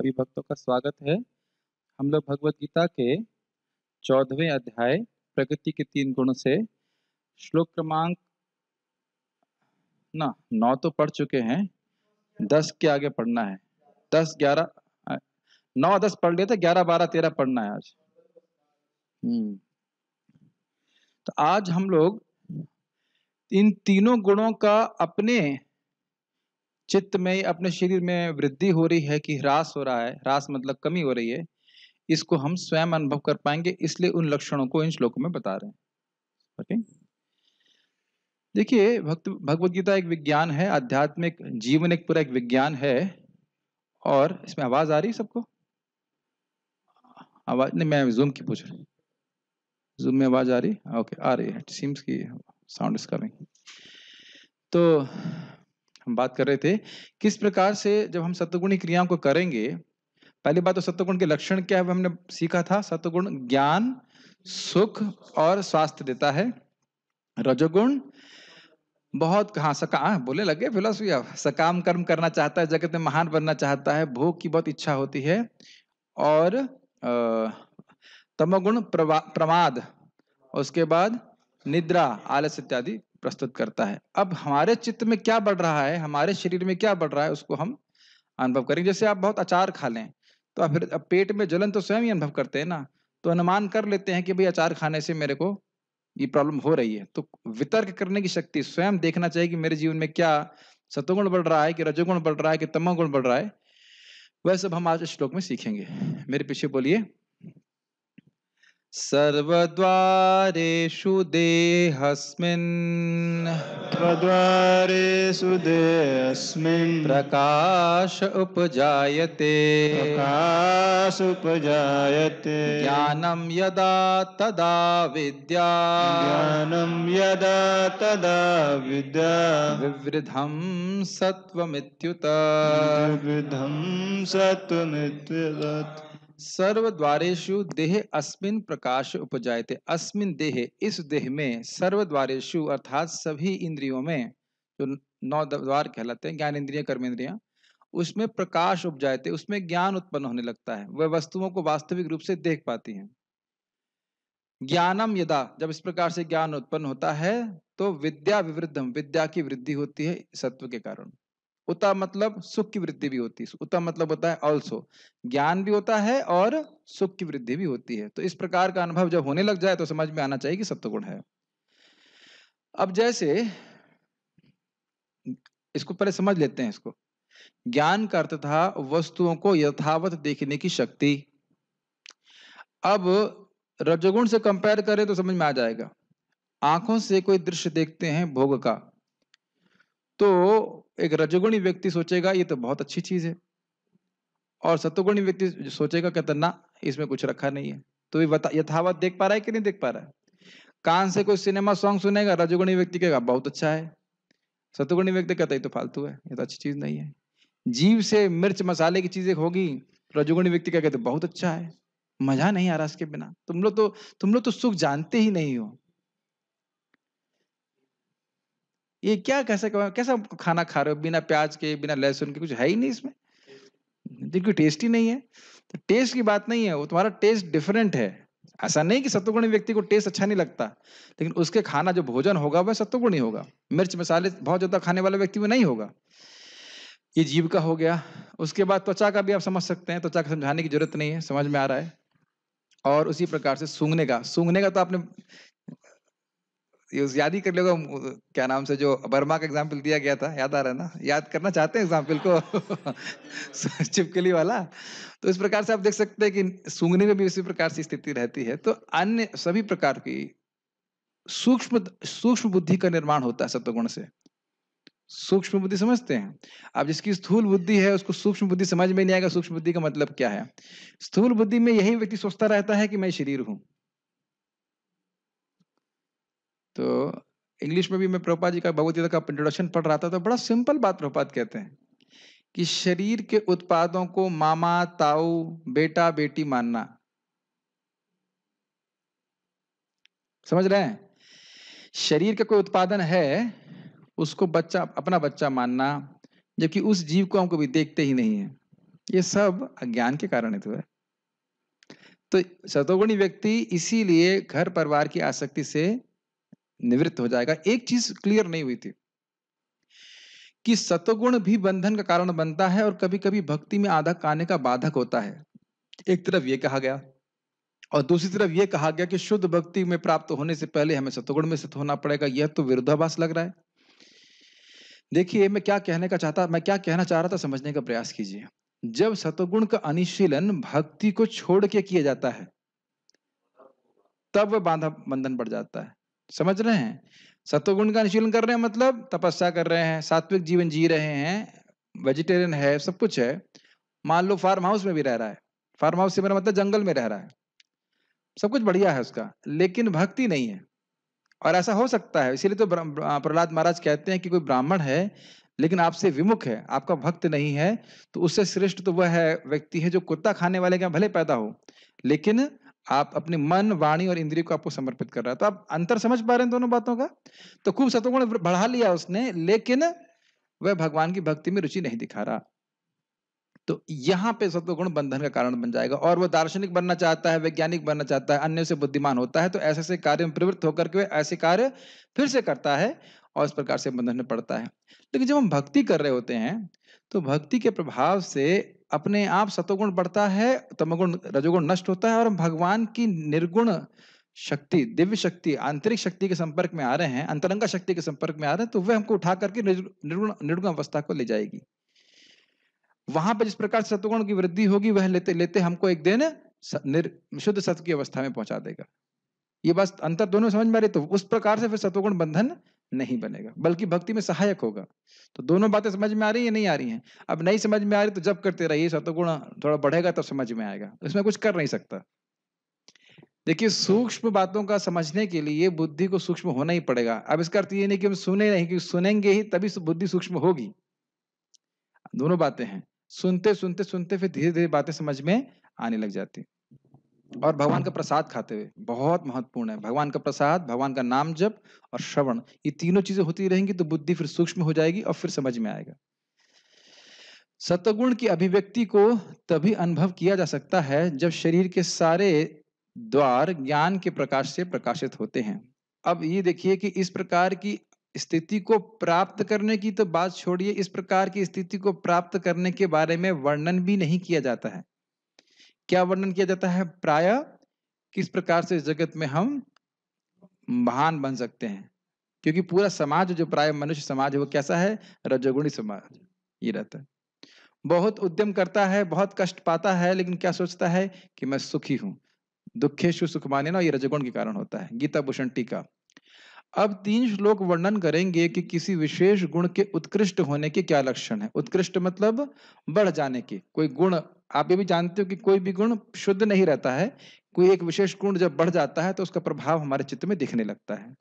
सभी भक्तों का स्वागत है हम लोग भगवत गीता के चौदहवें अध्याय प्रगति के तीन गुण से श्लोक क्रमांक ना नौ तो पढ़ चुके हैं दस के आगे पढ़ना है दस ग्यारह हाँ, नौ दस पढ़ लिए थे ग्यारह बारह तेरह पढ़ना है आज हम्म तो आज हम लोग इन तीनों गुणों का अपने चित्त में अपने शरीर में वृद्धि हो रही है कि ह्रास हो रहा है ह्रास मतलब कमी हो रही है इसको हम स्वयं अनुभव कर पाएंगे इसलिए उन लक्षणों को इन श्लोकों में बता रहे हैं ओके देखिए भक्त भगवत गीता एक विज्ञान है आध्यात्मिक जीवन एक पूरा एक विज्ञान है और इसमें आवाज आ रही है सबको आवाज नहीं मैं जूम की पूछ रही जूम में आवाज आ रही ओके आ रही है सीम्स की साउंड इज कमिंग तो हम बात कर रहे थे किस प्रकार से जब हम सत्गुणी क्रियाओं को करेंगे पहली बात तो सत्गुण के लक्षण क्या है हमने सीखा था सत्गुण ज्ञान सुख और स्वास्थ्य देता है रजोगुण बहुत हाँ सका बोले लगे फिलोसफी अब सकाम कर्म करना चाहता है जगत में महान बनना चाहता है भोग की बहुत इच्छा होती है और तमोगुण प्रमाद उसके बाद निद्रा आलस इत्यादि प्रस्तुत करता है अब हमारे चित्त में क्या बढ़ रहा है हमारे शरीर में क्या बढ़ रहा है उसको हम अनुभव करेंगे जैसे आप बहुत अचार खा लें तो फिर अब पेट में जलन तो स्वयं ही अनुभव करते हैं ना तो अनुमान कर लेते हैं कि भाई अचार खाने से मेरे को ये प्रॉब्लम हो रही है तो वितर्क करने की शक्ति स्वयं देखना चाहिए कि मेरे जीवन में क्या सतोगुण बढ़ रहा है कि रजोगुण बढ़ रहा है कि तमोगुण बढ़ रहा है वह सब हम आज श्लोक में सीखेंगे मेरे पीछे बोलिए सर्वद्वारेषु देहस्मिन् सर्वद्वारेषु देहस्मिन् प्रकाश उपजायते प्रकाश उपजायते ज्ञानं यदा तदा विद्या ज्ञानं यदा तदा विद्या विवृधं सत्त्वमित्युत विवृधं सत्त्वमित्युत सर्व द्वारेशु देह अस्मिन प्रकाश उपजायते अस्मिन देह इस देह में द्वारेशु अर्थात सभी इंद्रियों में जो नौ द्वार कहलाते हैं ज्ञान इंद्रिय कर्म इंद्रिया उसमें प्रकाश उपजायते उसमें ज्ञान उत्पन्न होने लगता है वह वस्तुओं को वास्तविक रूप से देख पाती हैं ज्ञानम यदा जब इस प्रकार से ज्ञान उत्पन्न होता है तो विद्या विवृद्धम विद्या की वृद्धि होती है सत्व के कारण उता मतलब सुख की वृद्धि भी होती है उता मतलब होता है ऑल्सो ज्ञान भी होता है और सुख की वृद्धि भी होती है तो इस प्रकार का अनुभव जब होने लग जाए तो समझ में आना चाहिए कि सत्वगुण है अब जैसे इसको पहले समझ लेते हैं इसको ज्ञान का अर्थ था वस्तुओं को यथावत देखने की शक्ति अब रजगुण से कंपेयर करें तो समझ में आ जाएगा आंखों से कोई दृश्य देखते हैं भोग का तो एक रजोगुणी व्यक्ति सोचेगा ये तो बहुत अच्छी चीज है और सतोगुणी व्यक्ति सोचेगा कहता ना इसमें कुछ रखा नहीं है तो ये यथावत देख पा रहा है कि नहीं देख पा रहा है कान से कोई सिनेमा सॉन्ग सुनेगा रजोगुणी व्यक्ति कहेगा बहुत अच्छा है सतुगुणी व्यक्ति कहता है तो फालतू है ये तो अच्छी चीज नहीं है जीव से मिर्च मसाले की चीजें होगी रजोगुणी व्यक्ति कहते तो बहुत अच्छा है मजा नहीं आ रहा इसके बिना तुम लोग तो तुम लोग तो सुख जानते ही नहीं हो ये क्या कैसे कैसा खाना खा रहे हो बिना प्याज के बिना लहसुन के कुछ है ही नहीं इसमें बिल्कुल टेस्टी नहीं है तो टेस्ट की बात नहीं है वो तुम्हारा टेस्ट डिफरेंट है ऐसा नहीं कि सत्वगुणी व्यक्ति को टेस्ट अच्छा नहीं लगता लेकिन उसके खाना जो भोजन होगा वह सत्वगुणी होगा मिर्च मसाले बहुत ज्यादा खाने वाले व्यक्ति में नहीं होगा ये जीव का हो गया उसके बाद त्वचा का भी आप समझ सकते हैं त्वचा का समझाने की जरूरत नहीं है समझ में आ रहा है और उसी प्रकार से सूंघने का सूंघने का तो आपने याद ही कर लेगा क्या नाम से जो बर्मा का एग्जाम्पल दिया गया था याद आ रहा है ना याद करना चाहते हैं एग्जाम्पल को चिपकली वाला तो इस प्रकार से आप देख सकते हैं कि सूंघने में भी इसी प्रकार से स्थिति रहती है तो अन्य सभी प्रकार की सूक्ष्म सूक्ष्म बुद्धि का निर्माण होता है सत्गुण से सूक्ष्म बुद्धि समझते हैं अब जिसकी स्थूल बुद्धि है उसको सूक्ष्म बुद्धि समझ में नहीं आएगा सूक्ष्म बुद्धि का मतलब क्या है स्थूल बुद्धि में यही व्यक्ति सोचता रहता है कि मैं शरीर हूं तो इंग्लिश में भी मैं प्रभुपाद जी का गीता का इंट्रोडक्शन पढ़ रहा था तो बड़ा सिंपल बात प्रभुपात कहते हैं कि शरीर के उत्पादों को मामा ताऊ बेटा बेटी मानना समझ रहे हैं शरीर का कोई उत्पादन है उसको बच्चा अपना बच्चा मानना जबकि उस जीव को हम कभी देखते ही नहीं है ये सब अज्ञान के कारण है तो, तो सतोगुणी व्यक्ति इसीलिए घर परिवार की आसक्ति से निवृत्त हो जाएगा एक चीज क्लियर नहीं हुई थी कि सतोगुण भी बंधन का कारण बनता है और कभी कभी भक्ति में आधा काने का बाधक होता है एक तरफ यह कहा गया और दूसरी तरफ यह कहा गया कि शुद्ध भक्ति में प्राप्त होने से पहले हमें सतगुण में स्थित होना पड़ेगा यह तो विरुद्धाभास लग रहा है देखिए मैं क्या कहने का चाहता मैं क्या कहना चाह रहा था समझने का प्रयास कीजिए जब सतगुण का अनुशीलन भक्ति को छोड़ के किया जाता है तब बांधा बंधन बढ़ जाता है समझ रहे हैं सत्वगुण का अनुशीलन कर रहे हैं मतलब तपस्या कर रहे हैं सात्विक जीवन जी रहे हैं वेजिटेरियन है सब कुछ है मान लो फार्म हाउस में भी रह रहा है फार्म हाउस से मेरा मतलब जंगल में रह रहा है सब कुछ बढ़िया है उसका लेकिन भक्ति नहीं है और ऐसा हो सकता है इसीलिए तो प्रहलाद महाराज कहते हैं कि कोई ब्राह्मण है लेकिन आपसे विमुख है आपका भक्त नहीं है तो उससे श्रेष्ठ तो वह है व्यक्ति है जो कुत्ता खाने वाले के भले पैदा हो लेकिन आप अपने मन वाणी और इंद्रिय को आपको समर्पित कर रहा है तो आप अंतर समझ पा रहे हैं दोनों बातों का तो खूब सतोगुण बढ़ा लिया उसने लेकिन वह भगवान की भक्ति में रुचि नहीं दिखा रहा तो यहाँ पे सत्वगुण बंधन का कारण बन जाएगा और वह दार्शनिक बनना चाहता है वैज्ञानिक बनना चाहता है अन्य से बुद्धिमान होता है तो ऐसे ऐसे कार्य में प्रवृत्त होकर के ऐसे कार्य फिर से करता है और इस प्रकार से बंधन में पड़ता है लेकिन जब हम भक्ति कर रहे होते हैं तो भक्ति के प्रभाव से अपने आप सतोगुण बढ़ता है तमोगुण रजोगुण नष्ट होता है और हम भगवान की निर्गुण शक्ति दिव्य शक्ति आंतरिक शक्ति के संपर्क में आ रहे हैं अंतरंगा शक्ति के संपर्क में आ रहे हैं तो वह हमको उठा करके निर्गुण निर्गुण अवस्था को ले जाएगी वहां पर जिस प्रकार सतगुण की वृद्धि होगी वह लेते लेते हमको एक दिन शुद्ध सत्य की अवस्था में पहुंचा देगा ये बस अंतर दोनों समझ में आ रही तो उस प्रकार से फिर सतोगुण बंधन नहीं बनेगा बल्कि भक्ति में सहायक होगा तो दोनों बातें समझ में आ रही है नहीं आ रही हैं अब नहीं समझ में आ रही तो जब करते रहिए सतगुण थोड़ा बढ़ेगा तब तो समझ में आएगा इसमें कुछ कर नहीं सकता देखिए सूक्ष्म बातों का समझने के लिए बुद्धि को सूक्ष्म होना ही पड़ेगा अब इसका अर्थ ये नहीं कि हम सुने नहीं क्योंकि सुनेंगे ही तभी बुद्धि सूक्ष्म होगी दोनों बातें हैं सुनते सुनते सुनते फिर धीरे धीरे बातें समझ में आने लग जाती और भगवान का प्रसाद खाते हुए बहुत महत्वपूर्ण है भगवान का प्रसाद भगवान का नाम जप और श्रवण ये तीनों चीजें होती रहेंगी तो बुद्धि फिर सूक्ष्म हो जाएगी और फिर समझ में आएगा सतगुण की अभिव्यक्ति को तभी अनुभव किया जा सकता है जब शरीर के सारे द्वार ज्ञान के प्रकाश से प्रकाशित होते हैं अब ये देखिए कि इस प्रकार की स्थिति को प्राप्त करने की तो बात छोड़िए इस प्रकार की स्थिति को प्राप्त करने के बारे में वर्णन भी नहीं किया जाता है क्या वर्णन किया जाता है प्राय किस प्रकार से इस जगत में हम महान बन सकते हैं क्योंकि पूरा समाज जो प्राय मनुष्य समाज है वो कैसा है रजोगुणी समाज ये रहता है बहुत उद्यम करता है बहुत कष्ट पाता है लेकिन क्या सोचता है कि मैं सुखी हूं दुखेशु सुख माने ना ये रजगुण के कारण होता है गीता भूषण टीका अब तीन श्लोक वर्णन करेंगे कि किसी विशेष गुण के उत्कृष्ट होने के क्या लक्षण है उत्कृष्ट मतलब बढ़ जाने के कोई गुण आप ये भी जानते हो कि कोई भी गुण शुद्ध नहीं रहता है कोई एक विशेष गुण जब बढ़ जाता है तो उसका प्रभाव हमारे चित्त में दिखने लगता है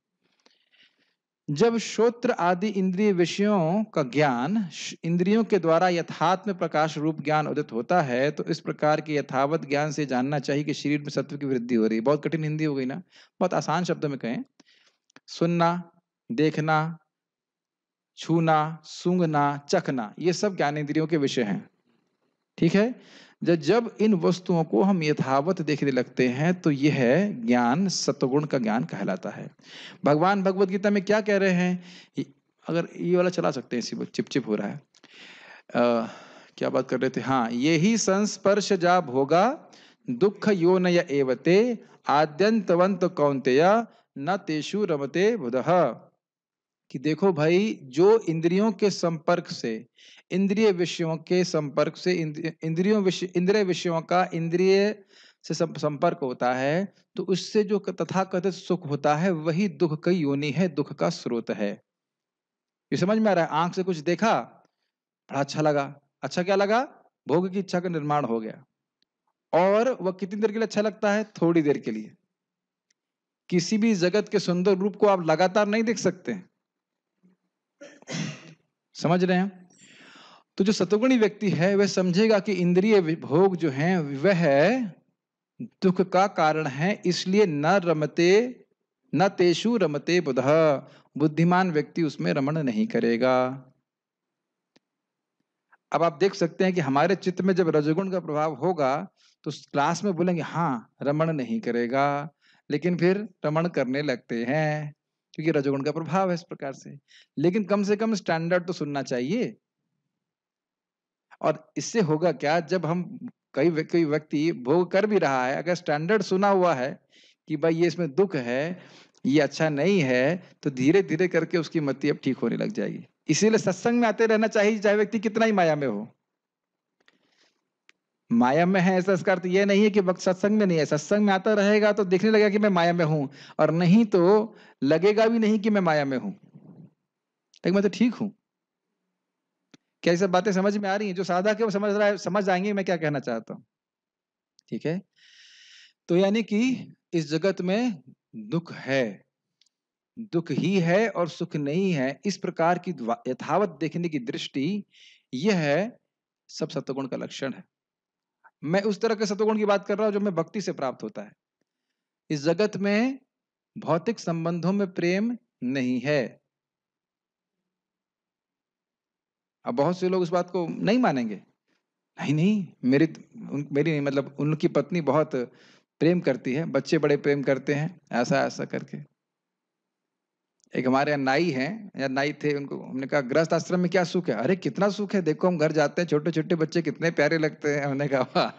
जब श्रोत्र आदि इंद्रिय विषयों का ज्ञान इंद्रियों के द्वारा में प्रकाश रूप ज्ञान उदित होता है तो इस प्रकार के यथावत ज्ञान से जानना चाहिए कि शरीर में सत्व की वृद्धि हो रही है बहुत कठिन हिंदी हो गई ना बहुत आसान शब्दों में कहें सुनना देखना छूना सूंघना चखना ये सब ज्ञान इंद्रियों के विषय हैं ठीक है जब जब इन वस्तुओं को हम यथावत देखने लगते हैं तो यह है ज्ञान सतगुण का ज्ञान कहलाता है भगवान भगवत गीता में क्या कह रहे हैं अगर ये वाला चला सकते हैं इसी चिपचिप हो रहा है आ, क्या बात कर रहे थे हाँ ये ही संस्पर्श जा भोगा दुख यो नय एवते आद्यंतवंत कौंतया न तेषु रमते बुध कि देखो भाई जो इंद्रियों के संपर्क से इंद्रिय विषयों के संपर्क से इंद्रियों विषय इंद्रिय विषयों का इंद्रिय से संपर्क होता है तो उससे जो तथाकथित सुख होता है वही दुख का योनि है दुख का स्रोत है ये समझ में आ रहा है आंख से कुछ देखा बड़ा अच्छा लगा अच्छा क्या लगा भोग की इच्छा का निर्माण हो गया और वह कितनी देर के लिए अच्छा लगता है थोड़ी देर के लिए किसी भी जगत के सुंदर रूप को आप लगातार नहीं देख सकते हैं समझ रहे हैं तो जो सतगुणी व्यक्ति है वह समझेगा कि इंद्रिय भोग जो है वह दुख का कारण है इसलिए न रमते न तेषु रमते बुध बुद्धिमान व्यक्ति उसमें रमण नहीं करेगा अब आप देख सकते हैं कि हमारे चित्त में जब रजगुण का प्रभाव होगा तो क्लास में बोलेंगे हाँ रमण नहीं करेगा लेकिन फिर रमण करने लगते हैं क्योंकि रजोगुण का प्रभाव है इस प्रकार से लेकिन कम से कम स्टैंडर्ड तो सुनना चाहिए और इससे होगा क्या जब हम कई कई व्यक्ति भोग कर भी रहा है अगर स्टैंडर्ड सुना हुआ है कि भाई ये इसमें दुख है ये अच्छा नहीं है तो धीरे धीरे करके उसकी मति अब ठीक होने लग जाएगी इसीलिए सत्संग में आते रहना चाहिए चाहे व्यक्ति कितना ही माया में हो माया में है ऐसा इसका अर्थ यह नहीं है कि वक्त सत्संग में नहीं है सत्संग में आता रहेगा तो देखने लगेगा कि मैं माया में हूं और नहीं तो लगेगा भी नहीं कि मैं माया में हूं लेकिन मैं तो ठीक हूं क्या ये सब बातें समझ में आ रही हैं जो साधा के वो समझ रहा है समझ जाएंगे मैं क्या कहना चाहता हूँ ठीक है तो यानी कि इस जगत में दुख है दुख ही है और सुख नहीं है इस प्रकार की यथावत देखने की दृष्टि यह है सब सत्गुण का लक्षण है मैं उस तरह के सतोगुण की बात कर रहा हूं जो मैं भक्ति से प्राप्त होता है इस जगत में भौतिक संबंधों में प्रेम नहीं है अब बहुत से लोग उस बात को नहीं मानेंगे नहीं नहीं मेरी उन, मेरी नहीं मतलब उनकी पत्नी बहुत प्रेम करती है बच्चे बड़े प्रेम करते हैं ऐसा ऐसा करके एक हमारे नाई है या नाई थे उनको हमने कहा ग्रस्त आश्रम में क्या सुख है अरे कितना सुख है देखो हम घर जाते हैं छोटे छोटे बच्चे कितने प्यारे लगते हैं हमने कहा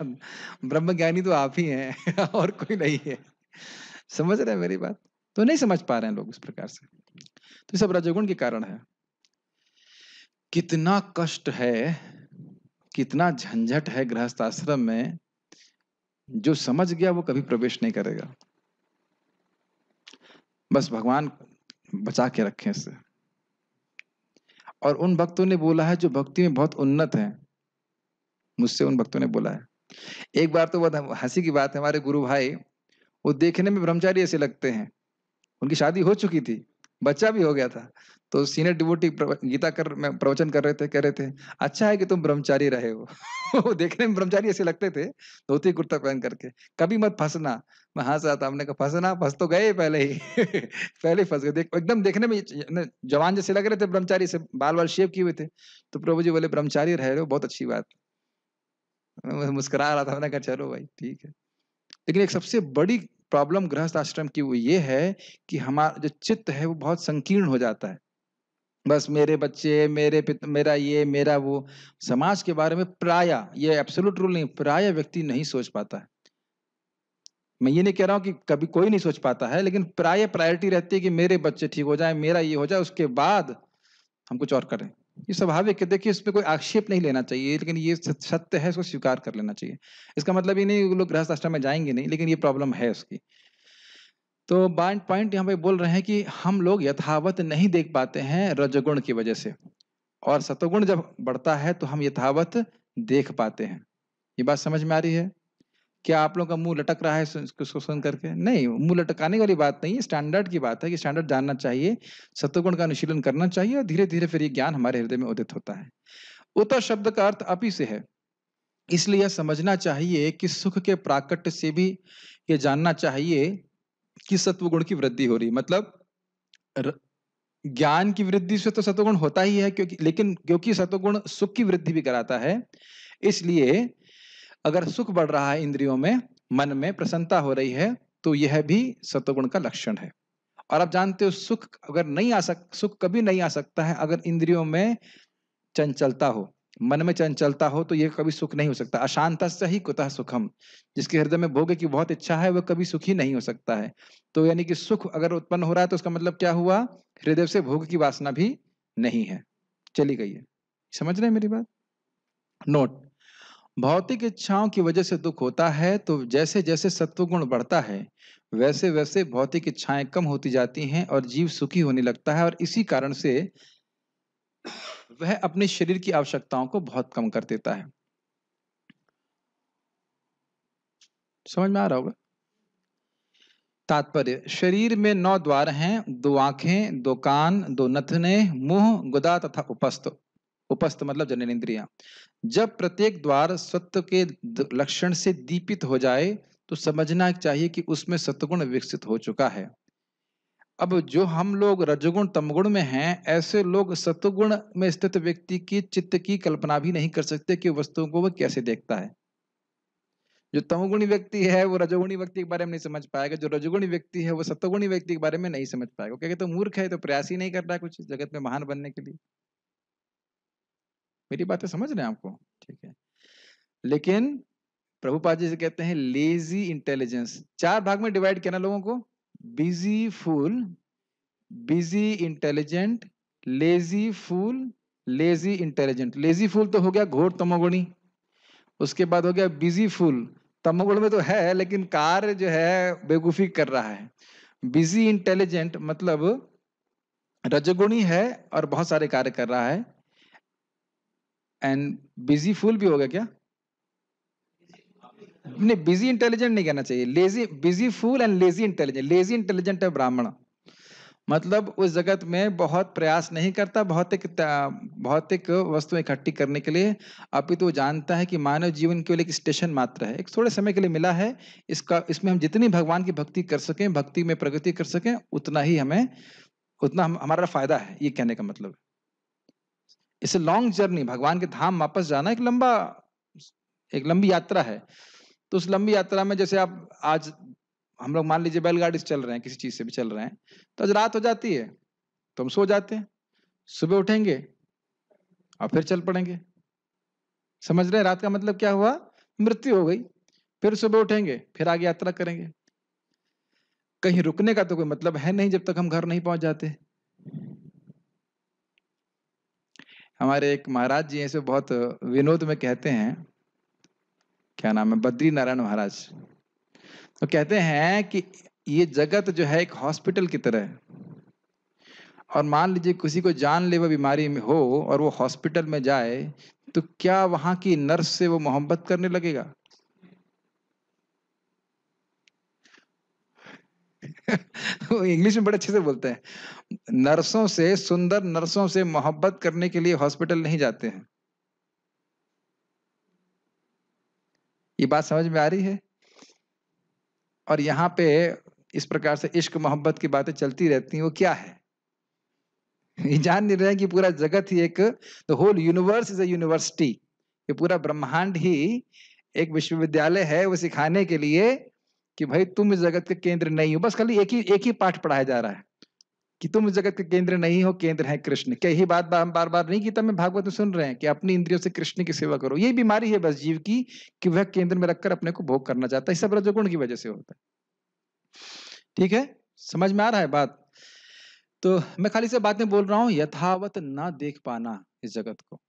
ब्रह्म ज्ञानी तो आप ही हैं और कोई नहीं है समझ रहे हैं मेरी बात तो नहीं समझ पा रहे हैं लोग इस प्रकार से तो सब रजोगुण के कारण है कितना कष्ट है कितना झंझट है गृहस्थ आश्रम में जो समझ गया वो कभी प्रवेश नहीं करेगा बस भगवान बचा के रखें इससे और उन भक्तों ने बोला है जो भक्ति में बहुत उन्नत है मुझसे उन भक्तों ने बोला है एक बार तो बहुत हंसी की बात है हमारे गुरु भाई वो देखने में ब्रह्मचारी ऐसे लगते हैं उनकी शादी हो चुकी थी बच्चा भी हो गया था तो सीनियर डिवोटी गीता कर में प्रवचन कर रहे थे कह रहे थे अच्छा है कि तुम ब्रह्मचारी रहे हो देखने में ब्रह्मचारी ऐसे लगते थे धोती कुर्ता पहन करके कभी मत फंसना मैं हाँ साथ हमने कहा फंसना फंस तो गए पहले ही पहले फंस गए देख एकदम देखने में जवान जैसे लग रहे थे ब्रह्मचारी से बाल बाल शेप किए हुए थे तो प्रभु जी बोले ब्रह्मचारी रहे हो बहुत अच्छी बात मुस्कुरा रहा था मैंने कहा चलो भाई ठीक है लेकिन एक सबसे बड़ी प्रॉब्लम गृहस्थ आश्रम की वो ये है कि हमारा जो चित्त है वो बहुत संकीर्ण हो जाता है बस मेरे बच्चे मेरे पिता मेरा ये मेरा वो समाज के बारे में प्राय ये एब्सोलूट रूल नहीं प्राय व्यक्ति नहीं सोच पाता है मैं ये नहीं कह रहा हूँ कि कभी कोई नहीं सोच पाता है लेकिन प्राय प्रायोरिटी रहती है कि मेरे बच्चे ठीक हो जाए मेरा ये हो जाए उसके बाद हम कुछ और करें ये स्वाभाविक है देखिए इसमें कोई आक्षेप नहीं लेना चाहिए लेकिन ये सत्य है इसको स्वीकार कर लेना चाहिए इसका मतलब ये नहीं लोग गृहस्थ आश्रम में जाएंगे नहीं लेकिन ये प्रॉब्लम है उसकी तो बाइंड पॉइंट यहाँ पे बोल रहे हैं कि हम लोग यथावत नहीं देख पाते हैं रजगुण की वजह से और सतगुण जब बढ़ता है तो हम यथावत देख पाते हैं ये बात समझ में आ रही है क्या आप लोगों का मुंह लटक रहा है इसको सुन करके नहीं मुंह लटकाने वाली बात नहीं है स्टैंडर्ड की बात है कि स्टैंडर्ड जानना चाहिए सत्वगुण का अनुशीलन करना चाहिए और धीरे धीरे फिर ये ज्ञान हमारे हृदय में उदित होता है उतर शब्द का अर्थ अपी से है इसलिए समझना चाहिए कि सुख के प्राकट्य से भी ये जानना चाहिए कि सत्वगुण की वृद्धि हो रही मतलब ज्ञान की वृद्धि से तो सत्वगुण होता ही है क्योंकि लेकिन क्योंकि सत्वगुण सुख की वृद्धि भी कराता है इसलिए अगर सुख बढ़ रहा है इंद्रियों में मन में प्रसन्नता हो रही है तो यह भी सत्वगुण का लक्षण है और आप जानते हो सुख अगर नहीं आ सक सुख कभी नहीं आ सकता है अगर इंद्रियों में चंचलता हो मन में चंचलता हो तो ये कभी सुख नहीं हो सकता अशांत ही कुतः सुखम जिसके हृदय में भोग की बहुत इच्छा है वह कभी सुखी नहीं हो सकता है तो यानी कि सुख अगर उत्पन्न हो रहा है तो उसका मतलब क्या हुआ हृदय से भोग की वासना भी नहीं है चली गई है समझ रहे मेरी बात नोट भौतिक इच्छाओं की वजह से दुख होता है तो जैसे जैसे सत्व गुण बढ़ता है वैसे वैसे भौतिक इच्छाएं कम होती जाती हैं और जीव सुखी होने लगता है और इसी कारण से वह अपने शरीर की आवश्यकताओं को बहुत कम कर देता है समझ में आ रहा होगा तात्पर्य शरीर में नौ द्वार हैं दो आंखें दो कान दो नथने मुंह गुदा तथा उपस्थ उपस्थ मतलब जननेन्द्रियां जब प्रत्येक द्वार सत्व के लक्षण से दीपित हो जाए तो समझना चाहिए कि उसमें सत्गुण विकसित हो चुका है अब जो हम लोग रजगुण तमगुण में हैं ऐसे लोग सतगुण में स्थित व्यक्ति की चित्त की कल्पना भी नहीं कर सकते कि वस्तुओं को वह कैसे देखता है जो तमगुणी व्यक्ति है वो रजोगुणी व्यक्ति के बारे में नहीं समझ पाएगा जो रजोगुणी व्यक्ति है वो सत्वगुणी व्यक्ति के बारे में नहीं समझ पाएगा क्योंकि तो मूर्ख है तो प्रयास ही नहीं कर रहा है कुछ जगत में महान बनने के लिए मेरी बातें समझ रहे हैं आपको ठीक है लेकिन प्रभुपाद जी से कहते हैं लेजी इंटेलिजेंस चार भाग में डिवाइड किया ना लोगों को busy fool busy intelligent lazy fool lazy intelligent lazy fool तो हो गया घोर तमोगुणी उसके बाद हो गया busy fool तमोगुण में तो है लेकिन कार्य जो है बेगुफी कर रहा है busy intelligent मतलब रजगुणी है और बहुत सारे कार्य कर रहा है एंड बिजी फुल भी हो गया क्या नहीं बिजी इंटेलिजेंट नहीं कहना चाहिए lazy busy fool and lazy intelligent lazy intelligent है ब्राह्मण मतलब उस जगत में बहुत प्रयास नहीं करता भौतिक भौतिक वस्तु इकट्ठी करने के लिए अभी तो जानता है कि मानव जीवन केवल एक स्टेशन मात्र है एक थोड़े समय के लिए मिला है इसका इसमें हम जितनी भगवान की भक्ति कर सकें भक्ति में प्रगति कर सकें उतना ही हमें उतना हम, हमारा फायदा है ये कहने का मतलब इसे लॉन्ग जर्नी भगवान के धाम वापस जाना एक लंबा एक लंबी यात्रा है तो उस लंबी यात्रा में जैसे आप आज हम लोग मान लीजिए बैलगाड़ी से चल रहे हैं किसी चीज से भी चल रहे हैं तो आज रात हो जाती है तो हम सो जाते हैं सुबह उठेंगे और फिर चल पड़ेंगे समझ रहे हैं रात का मतलब क्या हुआ मृत्यु हो गई फिर सुबह उठेंगे फिर आगे यात्रा करेंगे कहीं रुकने का तो कोई मतलब है नहीं जब तक हम घर नहीं पहुंच जाते हमारे एक महाराज जी ऐसे बहुत विनोद में कहते हैं क्या नाम है बद्री नारायण महाराज तो कहते हैं कि ये जगत जो है एक हॉस्पिटल की तरह है और मान लीजिए किसी को जानलेवा बीमारी में हो और वो हॉस्पिटल में जाए तो क्या वहां की नर्स से वो मोहब्बत करने लगेगा वो इंग्लिश में बड़े अच्छे से बोलते हैं नर्सों से सुंदर नर्सों से मोहब्बत करने के लिए हॉस्पिटल नहीं जाते हैं ये बात समझ में आ रही है और यहाँ पे इस प्रकार से इश्क मोहब्बत की बातें चलती रहती हैं वो क्या है ये जान नहीं रहे कि पूरा जगत ही एक the whole universe is university ये पूरा ब्रह्मांड ही एक विश्वविद्यालय है वो सिखाने के लिए कि भाई तुम इस जगत के केंद्र नहीं हो बस खाली एक ही एक ही पाठ पढ़ाया जा रहा है कि तुम जगत के केंद्र नहीं हो केंद्र है कृष्ण क्या यही बात हम बार बार नहीं गीता में भागवत सुन रहे हैं कि अपनी इंद्रियों से कृष्ण की सेवा करो ये बीमारी है बस जीव की कि वह केंद्र में रखकर अपने को भोग करना चाहता है सब रजोगुण की वजह से होता है ठीक है समझ में आ रहा है बात तो मैं खाली से बातें बोल रहा हूँ यथावत ना देख पाना इस जगत को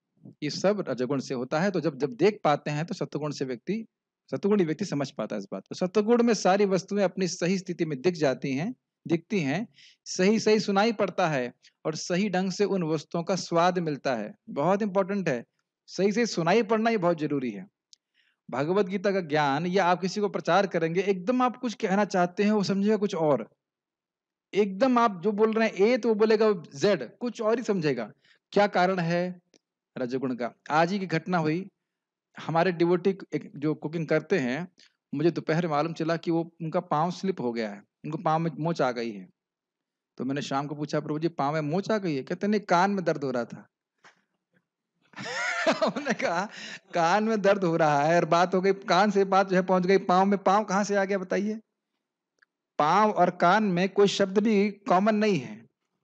ये सब रजगुण से होता है तो जब जब देख पाते हैं तो सत्वगुण से व्यक्ति सत्वगुणी व्यक्ति समझ पाता है इस बात को सत्वगुण में सारी वस्तुएं अपनी सही स्थिति में दिख जाती हैं दिखती हैं सही सही सुनाई पड़ता है और सही ढंग से उन वस्तुओं का स्वाद मिलता है बहुत इंपॉर्टेंट है सही सही सुनाई पड़ना ही बहुत जरूरी है भगवत गीता का ज्ञान या आप किसी को प्रचार करेंगे एकदम आप कुछ कहना चाहते हैं वो समझेगा कुछ और एकदम आप जो बोल रहे हैं ए तो वो बोलेगा जेड कुछ और ही समझेगा क्या कारण है रजगुण का आज ही की घटना हुई हमारे डिवोटी जो कुकिंग करते हैं मुझे दोपहर मालूम चला कि वो उनका पाँव स्लिप हो गया है उनको पाँव में मोच आ गई है तो मैंने शाम को पूछा प्रभु जी पाँव में मोच आ गई है कहते नहीं कान में दर्द हो रहा था उन्होंने कहा कान में दर्द हो रहा है और बात हो गई कान से बात जो है पहुंच गई पाँव में पाँव कहाँ से आ गया बताइए पाँव और कान में कोई शब्द भी कॉमन नहीं है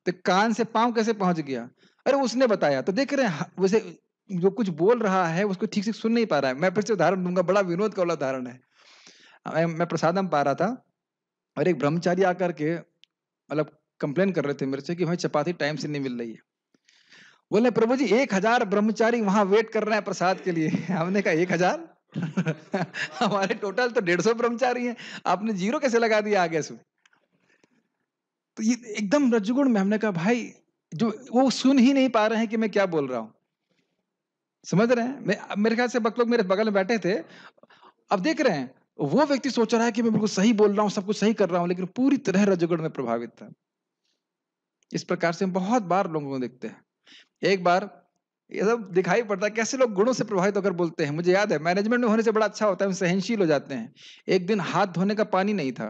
तो कान से पाँव कैसे पहुंच गया अरे उसने बताया तो देख रहे हैं उसे जो कुछ बोल रहा है उसको ठीक से सुन नहीं पा रहा है मैं फिर से उदाहरण दूंगा बड़ा विनोद का वाला उदाहरण है मैं प्रसादम पा रहा था और एक ब्रह्मचारी आकर के मतलब कंप्लेन कर रहे थे मेरे से कि हमें चपाती टाइम से नहीं मिल रही है बोले प्रभु जी एक हजार ब्रह्मचारी वहां वेट कर रहे हैं प्रसाद के लिए हमने कहा एक हजार हमारे टोटल तो डेढ़ सौ ब्रह्मचारी हैं आपने जीरो कैसे लगा दिया आगे से तो ये एकदम रजगुण में हमने कहा भाई जो वो सुन ही नहीं पा रहे हैं कि मैं क्या बोल रहा हूं समझ रहे हैं मैं मेरे ख्याल से बक लोग मेरे बगल में बैठे थे अब देख रहे हैं वो व्यक्ति सोच रहा है कि मैं बिल्कुल सही बोल रहा हूं सब कुछ सही कर रहा हूं लेकिन पूरी तरह रजोगुण में प्रभावित था इस प्रकार से हम बहुत बार लोगों को देखते हैं एक बार ये सब दिखाई पड़ता है कैसे लोग गुणों से प्रभावित होकर बोलते हैं मुझे याद है मैनेजमेंट में होने से बड़ा अच्छा होता है सहनशील हो जाते हैं एक दिन हाथ धोने का पानी नहीं था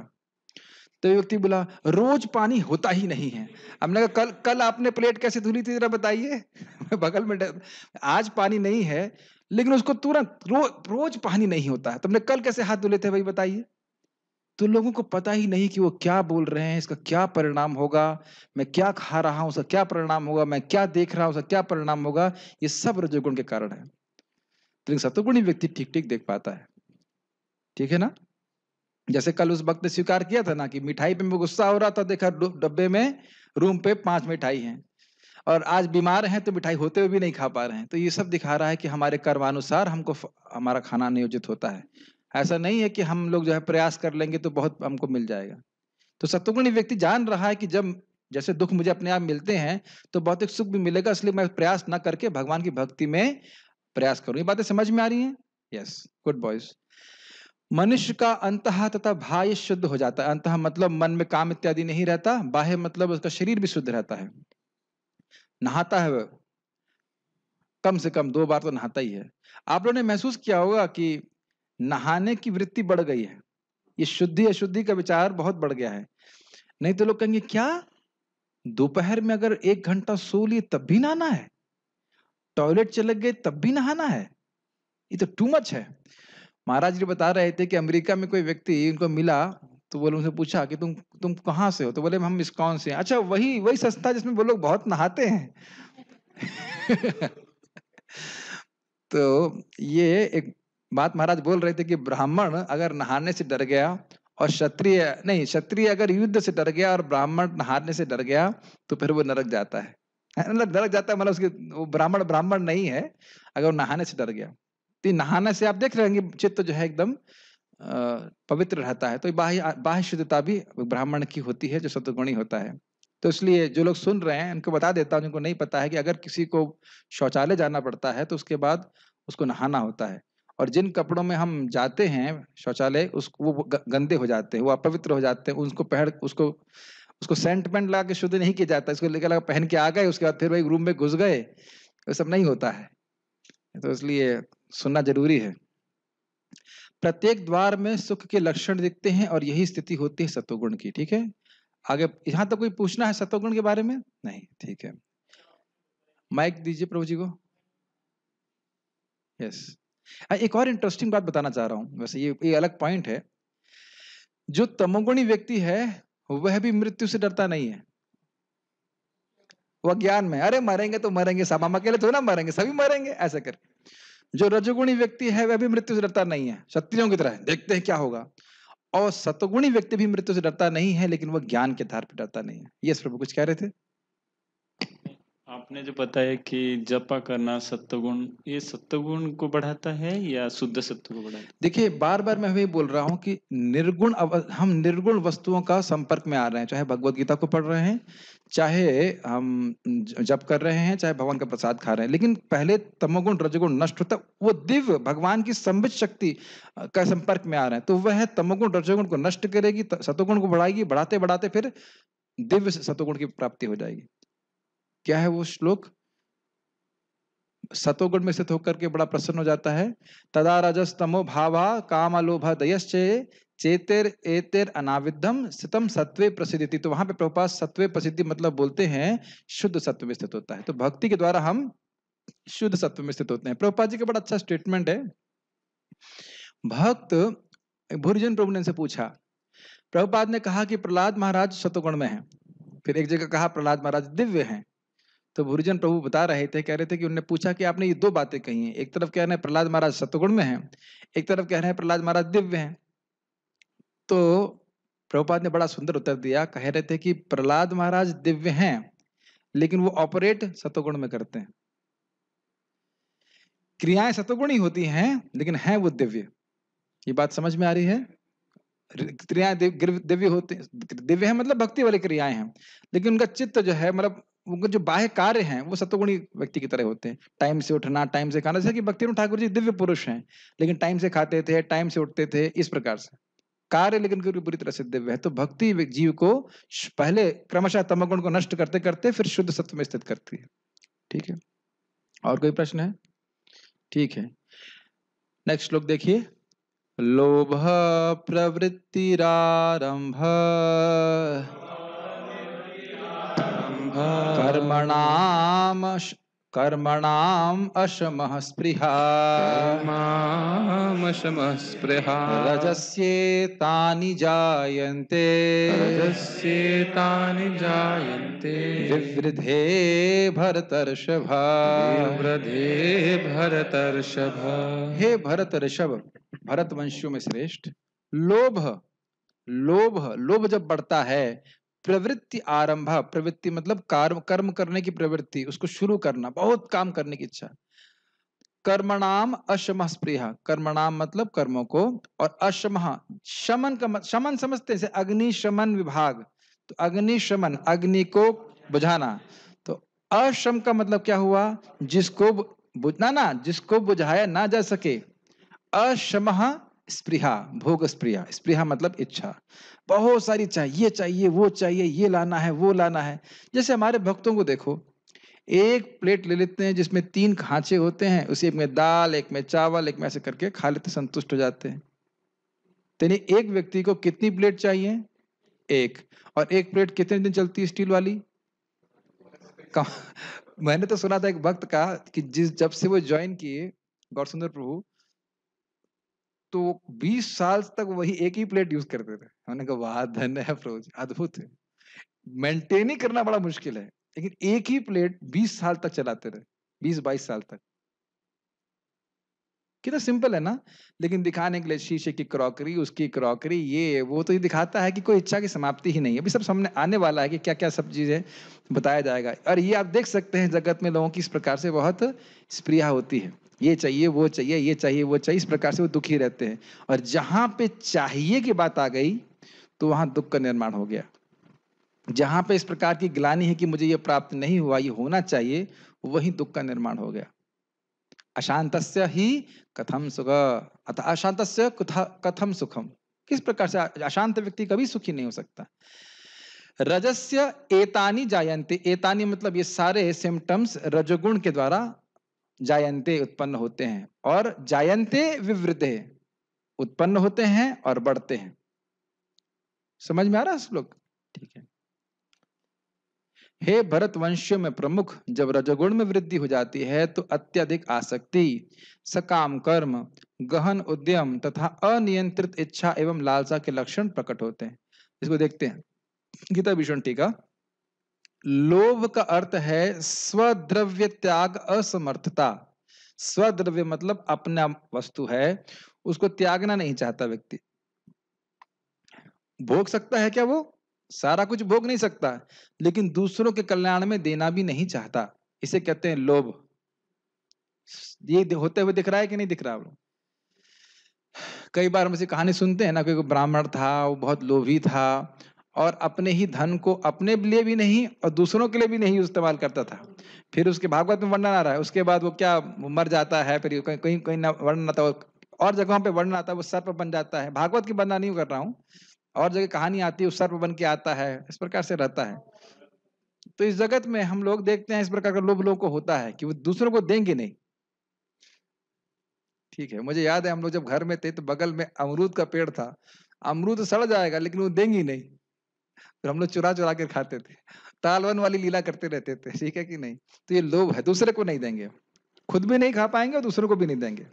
तो व्यक्ति बोला रोज पानी होता ही नहीं है हमने कहा कल कल आपने प्लेट कैसे धुली थी जरा बताइए बगल में आज पानी नहीं है लेकिन उसको तुरंत रो, रोज पानी नहीं होता है तुमने कल कैसे हाथ धुले थे भाई बताइए तो लोगों को पता ही नहीं कि वो क्या बोल रहे हैं इसका क्या परिणाम होगा मैं क्या खा रहा हूं उसका क्या परिणाम होगा मैं क्या देख रहा हूं उसका क्या परिणाम होगा ये सब रजोगुण के कारण है तो लेकिन सतुगुणी व्यक्ति ठीक ठीक देख पाता है ठीक है ना जैसे कल उस वक्त ने स्वीकार किया था ना कि मिठाई पे मैं गुस्सा हो रहा था देखा डब्बे में रूम पे पांच मिठाई हैं और आज बीमार हैं तो मिठाई होते हुए भी नहीं खा पा रहे हैं तो ये सब दिखा रहा है कि हमारे कर्मानुसार हमको हमारा खाना नियोजित होता है ऐसा नहीं है कि हम लोग जो है प्रयास कर लेंगे तो बहुत हमको मिल जाएगा तो सत्गुणी व्यक्ति जान रहा है कि जब जैसे दुख मुझे अपने आप मिलते हैं तो एक सुख भी मिलेगा इसलिए मैं प्रयास न करके भगवान की भक्ति में प्रयास करूँ ये बातें समझ में आ रही हैं यस गुड बॉयज मनुष्य का अंत तथा बाह्य शुद्ध हो जाता है अंत मतलब मन में काम इत्यादि नहीं रहता बाह्य मतलब उसका शरीर भी शुद्ध रहता है नहाता है वह कम से कम दो बार तो नहाता ही है आप लोगों ने महसूस किया होगा कि नहाने की वृत्ति बढ़ गई है ये शुद्धि अशुद्धि का विचार बहुत बढ़ गया है नहीं तो लोग कहेंगे क्या दोपहर में अगर एक घंटा सो लिए तब भी नहाना है टॉयलेट चले गए तब भी नहाना है ये तो टू मच है महाराज जी बता रहे थे कि अमेरिका में कोई व्यक्ति उनको मिला तो बोले उनसे पूछा कि तुम तुम कहाँ से हो तो बोले हम इस्कॉन से हैं अच्छा वही वही सस्ता जिसमें वो लोग बहुत नहाते हैं तो ये एक बात महाराज बोल रहे थे कि ब्राह्मण अगर नहाने से डर गया और क्षत्रिय नहीं क्षत्रिय अगर युद्ध से डर गया और ब्राह्मण नहाने से डर गया तो फिर वो नरक जाता है नरक नरक मतलब जाता है मतलब उसके वो ब्राह्मण ब्राह्मण नहीं है अगर वो नहाने से डर गया तो नहाने से आप देख रहे हैं चित्त जो है एकदम पवित्र रहता है तो बाह्य बाह्य शुद्धता भी ब्राह्मण की होती है जो सतगुणी होता है तो इसलिए जो लोग सुन रहे हैं उनको बता देता हूँ जिनको नहीं पता है कि अगर किसी को शौचालय जाना पड़ता है तो उसके बाद उसको नहाना होता है और जिन कपड़ों में हम जाते हैं शौचालय उसको वो गंदे हो जाते हैं वो अपवित्र हो जाते हैं उनको पहन उसको उसको सेंट पेंट के शुद्ध नहीं किया जाता इसको लेकर लगा पहन के आ गए उसके बाद फिर वही रूम में घुस गए वो तो सब नहीं होता है तो इसलिए सुनना जरूरी है प्रत्येक द्वार में सुख के लक्षण दिखते हैं और यही स्थिति होती है सतोगुण की ठीक है आगे यहां तक तो कोई पूछना है सतोगुण के बारे में नहीं ठीक है माइक दीजिए प्रभु जी को यस एक और इंटरेस्टिंग बात बताना चाह रहा हूं वैसे ये ये अलग पॉइंट है जो तमोगुणी व्यक्ति है वह भी मृत्यु से डरता नहीं है वह ज्ञान में अरे मरेंगे तो मरेंगे सब हम अकेले थोड़ा मरेंगे सभी मरेंगे ऐसा करके जो रजोगुणी व्यक्ति है वह भी मृत्यु से डरता नहीं है क्षत्रियों की तरह देखते हैं क्या होगा और सतगुणी व्यक्ति भी मृत्यु से डरता नहीं है लेकिन वह ज्ञान के आधार पर डरता नहीं है ये प्रभु कुछ कह रहे थे आपने जो बताया कि जपा करना सत्वगुण ये सत्यगुण को बढ़ाता है या शुद्ध सत्व को बढ़ाता है देखिए बार बार मैं वही बोल रहा हूँ कि निर्गुण हम निर्गुण वस्तुओं का संपर्क में आ रहे हैं चाहे भगवत गीता को पढ़ रहे हैं चाहे हम जप कर रहे हैं चाहे भगवान का प्रसाद खा रहे हैं लेकिन पहले तमोगुण रजगुण नष्ट होता वो दिव्य भगवान की संबित शक्ति का संपर्क में आ रहे हैं तो वह तमोगुण रजगुण को नष्ट करेगी सतोगुण को बढ़ाएगी बढ़ाते बढ़ाते फिर दिव्य सतोगुण की प्राप्ति हो जाएगी क्या है वो श्लोक सतोगुण में स्थित होकर के बड़ा प्रसन्न हो जाता है तदा रजस तमो भावा काम अलोभ दयश्चे चेतेर एतेर अनाविद्धम सितम सत्वे प्रसिद्धि तो वहां पे प्रभुपाद सत्वे प्रसिद्धि मतलब बोलते हैं शुद्ध सत्व में स्थित होता है तो भक्ति के द्वारा हम शुद्ध सत्व में स्थित होते हैं प्रभुपाद जी का बड़ा अच्छा स्टेटमेंट है भक्त भूरिजन प्रभु ने इनसे पूछा प्रभुपाद ने कहा कि प्रहलाद महाराज सतोगुण में है फिर एक जगह कहा प्रहलाद महाराज दिव्य हैं तो भूरिजन प्रभु बता रहे थे कह रहे थे कि उनने पूछा कि आपने ये दो बातें कही हैं एक तरफ कह रहे हैं प्रहलाद महाराज सतगुण में हैं एक तरफ कह रहे हैं प्रहलाद महाराज दिव्य हैं तो प्रभुपाद ने बड़ा सुंदर उत्तर दिया कह रहे थे कि प्रहलाद महाराज दिव्य हैं लेकिन वो ऑपरेट सतोगुण में करते हैं क्रियाएं सतोगुण ही होती हैं लेकिन हैं वो दिव्य ये बात समझ में आ रही है क्रियाएं दिव्य होती दिव्य है मतलब भक्ति वाली क्रियाएं हैं लेकिन उनका चित्त जो है मतलब उनका जो बाह्य कार्य है वो सत्वगुणी व्यक्ति की तरह होते हैं टाइम से उठना टाइम से खाना जैसे कि भक्ति ठाकुर जी दिव्य पुरुष हैं लेकिन टाइम से खाते थे टाइम से उठते थे इस प्रकार से कार्य लेकिन बुरी तरह से दिव्य है तो भक्ति जीव को पहले क्रमशः तमगुण को नष्ट करते करते फिर शुद्ध सत्व में स्थित करती है ठीक है और कोई प्रश्न है ठीक है नेक्स्ट श्लोक देखिए लोभ प्रवृत्तिरारंभ कर्मणाम कर्मणाम अशमः स्पृहा कर्मामशमः स्पृहा रजस्येतानि जायन्ते रजस्येतानि जायन्ते विवृधे भरतर्षभ विवृधे भरतर्षभ हे भरत ऋषभ भरत वंशियों में श्रेष्ठ लोभ लोभ लोभ जब बढ़ता है प्रवृत्ति आरंभ प्रवृत्ति मतलब कर्म कर्म करने की प्रवृत्ति उसको शुरू करना बहुत काम करने की इच्छा कर्मणाम अशम स्प्रिया कर्मणाम मतलब कर्मों को और अशम शमन का मत, शमन समझते हैं अग्नि शमन विभाग तो अग्नि शमन अग्नि को बुझाना तो अशम का मतलब क्या हुआ जिसको बुझना ना जिसको बुझाया ना जा सके अशम स्प्रिहा भोग स्प्रिया स्प्रिहा मतलब इच्छा बहुत सारी चाहिए ये चाहिए वो चाहिए ये लाना है वो लाना है जैसे हमारे भक्तों को देखो एक प्लेट ले लेते हैं जिसमें तीन खांचे होते हैं उसी एक में दाल एक में चावल एक में ऐसे करके खा लेते संतुष्ट हो जाते हैं तो यानी एक व्यक्ति को कितनी प्लेट चाहिए एक और एक प्लेट कितने दिन चलती है स्टील वाली मैंने तो सुना था एक भक्त का कि जिस जब से वो ज्वाइन किए गौर सुंदर प्रभु तो वो बीस साल तक वही एक ही प्लेट यूज करते थे हमने कहा वाह धन्य है फ्रोज अद्भुत है मेंटेन ही करना बड़ा मुश्किल है लेकिन एक ही प्लेट बीस साल तक चलाते रहे बीस बाईस साल तक कितना सिंपल है ना लेकिन दिखाने के लिए शीशे की क्रॉकरी उसकी क्रॉकरी ये वो तो ये दिखाता है कि कोई इच्छा की समाप्ति ही नहीं है अभी सब सामने आने वाला है कि क्या क्या सब चीज़ें बताया जाएगा और ये आप देख सकते हैं जगत में लोगों की इस प्रकार से बहुत स्प्रिया होती है ये चाहिए वो चाहिए ये चाहिए वो चाहिए इस प्रकार से वो दुखी रहते हैं और जहां पे चाहिए की बात आ गई तो वहां दुख का निर्माण हो गया जहां पे इस प्रकार की ग्लानी है कि मुझे ये प्राप्त नहीं हुआ ये होना चाहिए वही दुख का निर्माण हो गया अशांत ही कथम सुख अतः अशांत कथम सुखम किस प्रकार से अशांत व्यक्ति कभी सुखी नहीं हो सकता रजस्य एतानी जायंती एतानी मतलब ये सारे सिम्टम्स रजोगुण के द्वारा जायंते उत्पन्न होते हैं और जायंते विवृद्ध उत्पन्न होते हैं और बढ़ते हैं समझ में आ रहा है श्लोक ठीक है हे भरत वंशियों में प्रमुख जब रजगुण में वृद्धि हो जाती है तो अत्यधिक आसक्ति सकाम कर्म गहन उद्यम तथा अनियंत्रित इच्छा एवं लालसा के लक्षण प्रकट होते हैं इसको देखते हैं गीता भीषण टीका लोभ का अर्थ है स्वद्रव्य त्याग असमर्थता स्वद्रव्य मतलब अपना वस्तु है उसको त्यागना नहीं चाहता व्यक्ति भोग सकता है क्या वो सारा कुछ भोग नहीं सकता लेकिन दूसरों के कल्याण में देना भी नहीं चाहता इसे कहते हैं लोभ ये होते हुए दिख रहा है कि नहीं दिख रहा है कई बार हम ऐसी कहानी सुनते हैं ना कोई ब्राह्मण था वो बहुत लोभी था और अपने ही धन को अपने लिए भी नहीं और दूसरों के लिए भी नहीं इस्तेमाल करता था फिर उसके भागवत में वर्णन आ रहा है उसके बाद वो क्या मर जाता है फिर कहीं कहीं ना वर्णन आता है और जगहों पे वर्णन आता है वो सर्प बन जाता है भागवत की वर्णन नहीं कर रहा हूँ और जगह कहानी आती है उस सर्प बन के आता है इस प्रकार से रहता है तो इस जगत में हम लोग देखते हैं इस प्रकार का लोभ लोगों को होता है कि वो दूसरों को देंगे नहीं ठीक है मुझे याद है हम लोग जब घर में थे तो बगल में अमरूद का पेड़ था अमरूद सड़ जाएगा लेकिन वो देंगे नहीं फिर हम लोग चुरा चुरा कर खाते थे तालवन वाली लीला करते रहते थे ठीक है कि नहीं तो ये लोभ है दूसरे को नहीं देंगे खुद भी नहीं खा पाएंगे और दूसरों को भी नहीं देंगे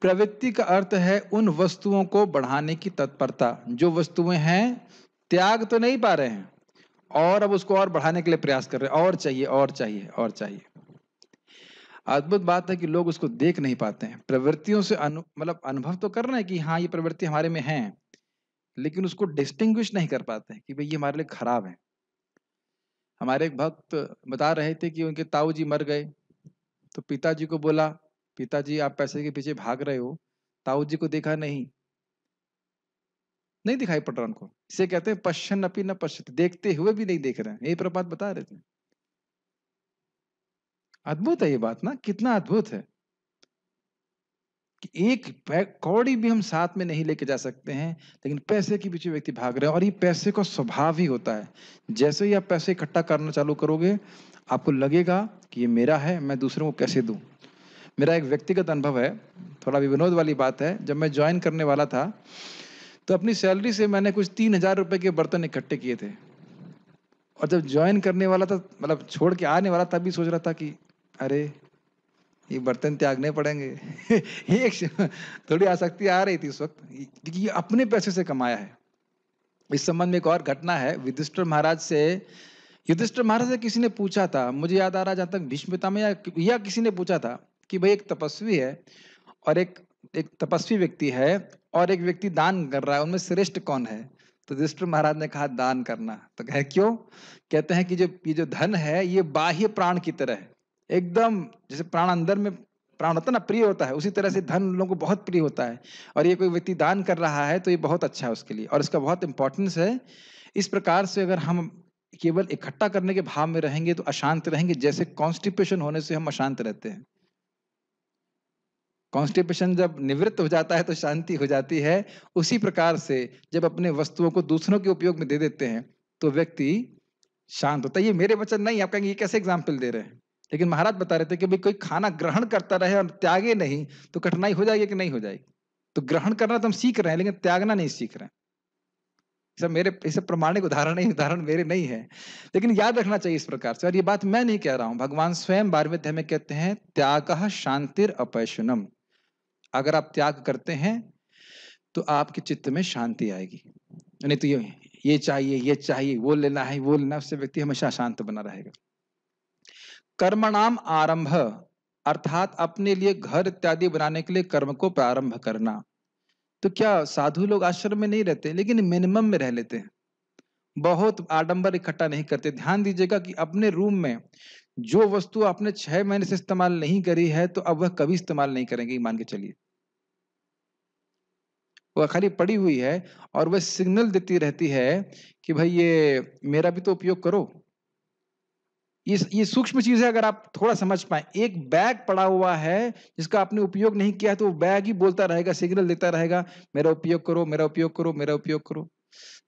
प्रवृत्ति का अर्थ है उन वस्तुओं को बढ़ाने की तत्परता जो वस्तुएं हैं त्याग तो नहीं पा रहे हैं और अब उसको और बढ़ाने के लिए प्रयास कर रहे हैं और चाहिए और चाहिए और चाहिए अद्भुत बात है कि लोग उसको देख नहीं पाते हैं प्रवृत्तियों से अनु मतलब अनुभव तो कर रहे हैं कि हाँ ये प्रवृत्ति हमारे में है लेकिन उसको डिस्टिंग्विश नहीं कर पाते हैं कि भाई ये हमारे लिए खराब है हमारे एक भक्त बता रहे थे कि उनके ताऊ जी मर गए तो पिताजी को बोला पिताजी आप पैसे के पीछे भाग रहे हो ताऊ जी को देखा नहीं नहीं दिखाई पड़ रहा उनको इसे कहते हैं पश्चन अपी न पश्चित देखते हुए भी नहीं देख रहे हैं यही प्रपात बता रहे थे अद्भुत है ये बात ना कितना अद्भुत है कि एक कौड़ी भी हम साथ में नहीं लेके जा सकते हैं लेकिन पैसे के पीछे व्यक्ति भाग रहे हैं और ये पैसे का स्वभाव ही होता है जैसे ही आप पैसे इकट्ठा करना चालू करोगे आपको लगेगा कि ये मेरा है मैं दूसरों को कैसे दूं मेरा एक व्यक्तिगत अनुभव है थोड़ा भी विनोद वाली बात है जब मैं ज्वाइन करने वाला था तो अपनी सैलरी से मैंने कुछ तीन के बर्तन इकट्ठे किए थे और जब ज्वाइन करने वाला था मतलब छोड़ के आने वाला तब भी सोच रहा था कि अरे ये बर्तन त्यागने पड़ेंगे एक थोड़ी आसक्ति आ रही थी उस वक्त क्योंकि ये अपने पैसे से कमाया है इस संबंध में एक और घटना है युधिष्ठ महाराज से युधिष्ठ महाराज से किसी ने पूछा था मुझे याद आ रहा जहाँ तक भीष्मता में या, या किसी ने पूछा था कि भाई एक तपस्वी है और एक एक तपस्वी व्यक्ति है और एक व्यक्ति दान कर रहा है उनमें श्रेष्ठ कौन है तो युधिष्ठिर महाराज ने कहा दान करना तो कहे क्यों कहते हैं कि जो ये जो धन है ये बाह्य प्राण की तरह है एकदम जैसे प्राण अंदर में प्राण होता है ना प्रिय होता है उसी तरह से धन लोगों को बहुत प्रिय होता है और ये कोई व्यक्ति दान कर रहा है तो ये बहुत अच्छा है उसके लिए और इसका बहुत इंपॉर्टेंस है इस प्रकार से अगर हम केवल इकट्ठा करने के भाव में रहेंगे तो अशांत रहेंगे जैसे कॉन्स्टिपेशन होने से हम अशांत रहते हैं कॉन्स्टिपेशन जब निवृत्त हो जाता है तो शांति हो जाती है उसी प्रकार से जब अपने वस्तुओं को दूसरों के उपयोग में दे देते हैं तो व्यक्ति शांत होता है ये मेरे वचन नहीं आप कहेंगे ये कैसे एग्जाम्पल दे रहे हैं लेकिन महाराज बता रहे थे कि भाई कोई खाना ग्रहण करता रहे और त्यागे नहीं तो कठिनाई हो जाएगी कि नहीं हो जाएगी तो ग्रहण करना तो हम सीख रहे हैं लेकिन त्यागना नहीं सीख रहे हैं सब मेरे ऐसे प्रमाणिक उदाहरण नहीं उदाहरण मेरे नहीं है लेकिन याद रखना चाहिए इस प्रकार से और ये बात मैं नहीं कह रहा हूं भगवान स्वयं बारहवें में कहते हैं त्याग शांतिर अपैशुनम अगर आप त्याग करते हैं तो आपके चित्त में शांति आएगी नहीं तो ये ये चाहिए ये चाहिए वो लेना है वो लेना उससे व्यक्ति हमेशा शांत बना रहेगा कर्मणाम आरंभ अर्थात अपने लिए घर इत्यादि बनाने के लिए कर्म को प्रारंभ करना तो क्या साधु लोग आश्रम में नहीं रहते लेकिन मिनिमम में रह लेते हैं बहुत आडंबर इकट्ठा नहीं करते ध्यान दीजिएगा कि अपने रूम में जो वस्तु आपने छह महीने से इस्तेमाल नहीं करी है तो अब वह कभी इस्तेमाल नहीं करेंगे मान के चलिए वह खाली पड़ी हुई है और वह सिग्नल देती रहती है कि भाई ये मेरा भी तो उपयोग करो ये ये सूक्ष्म चीज है अगर आप थोड़ा समझ पाए एक बैग पड़ा हुआ है जिसका आपने उपयोग नहीं किया तो वो बैग ही बोलता रहेगा सिग्नल देता रहेगा मेरा उपयोग करो मेरा उपयोग करो मेरा उपयोग करो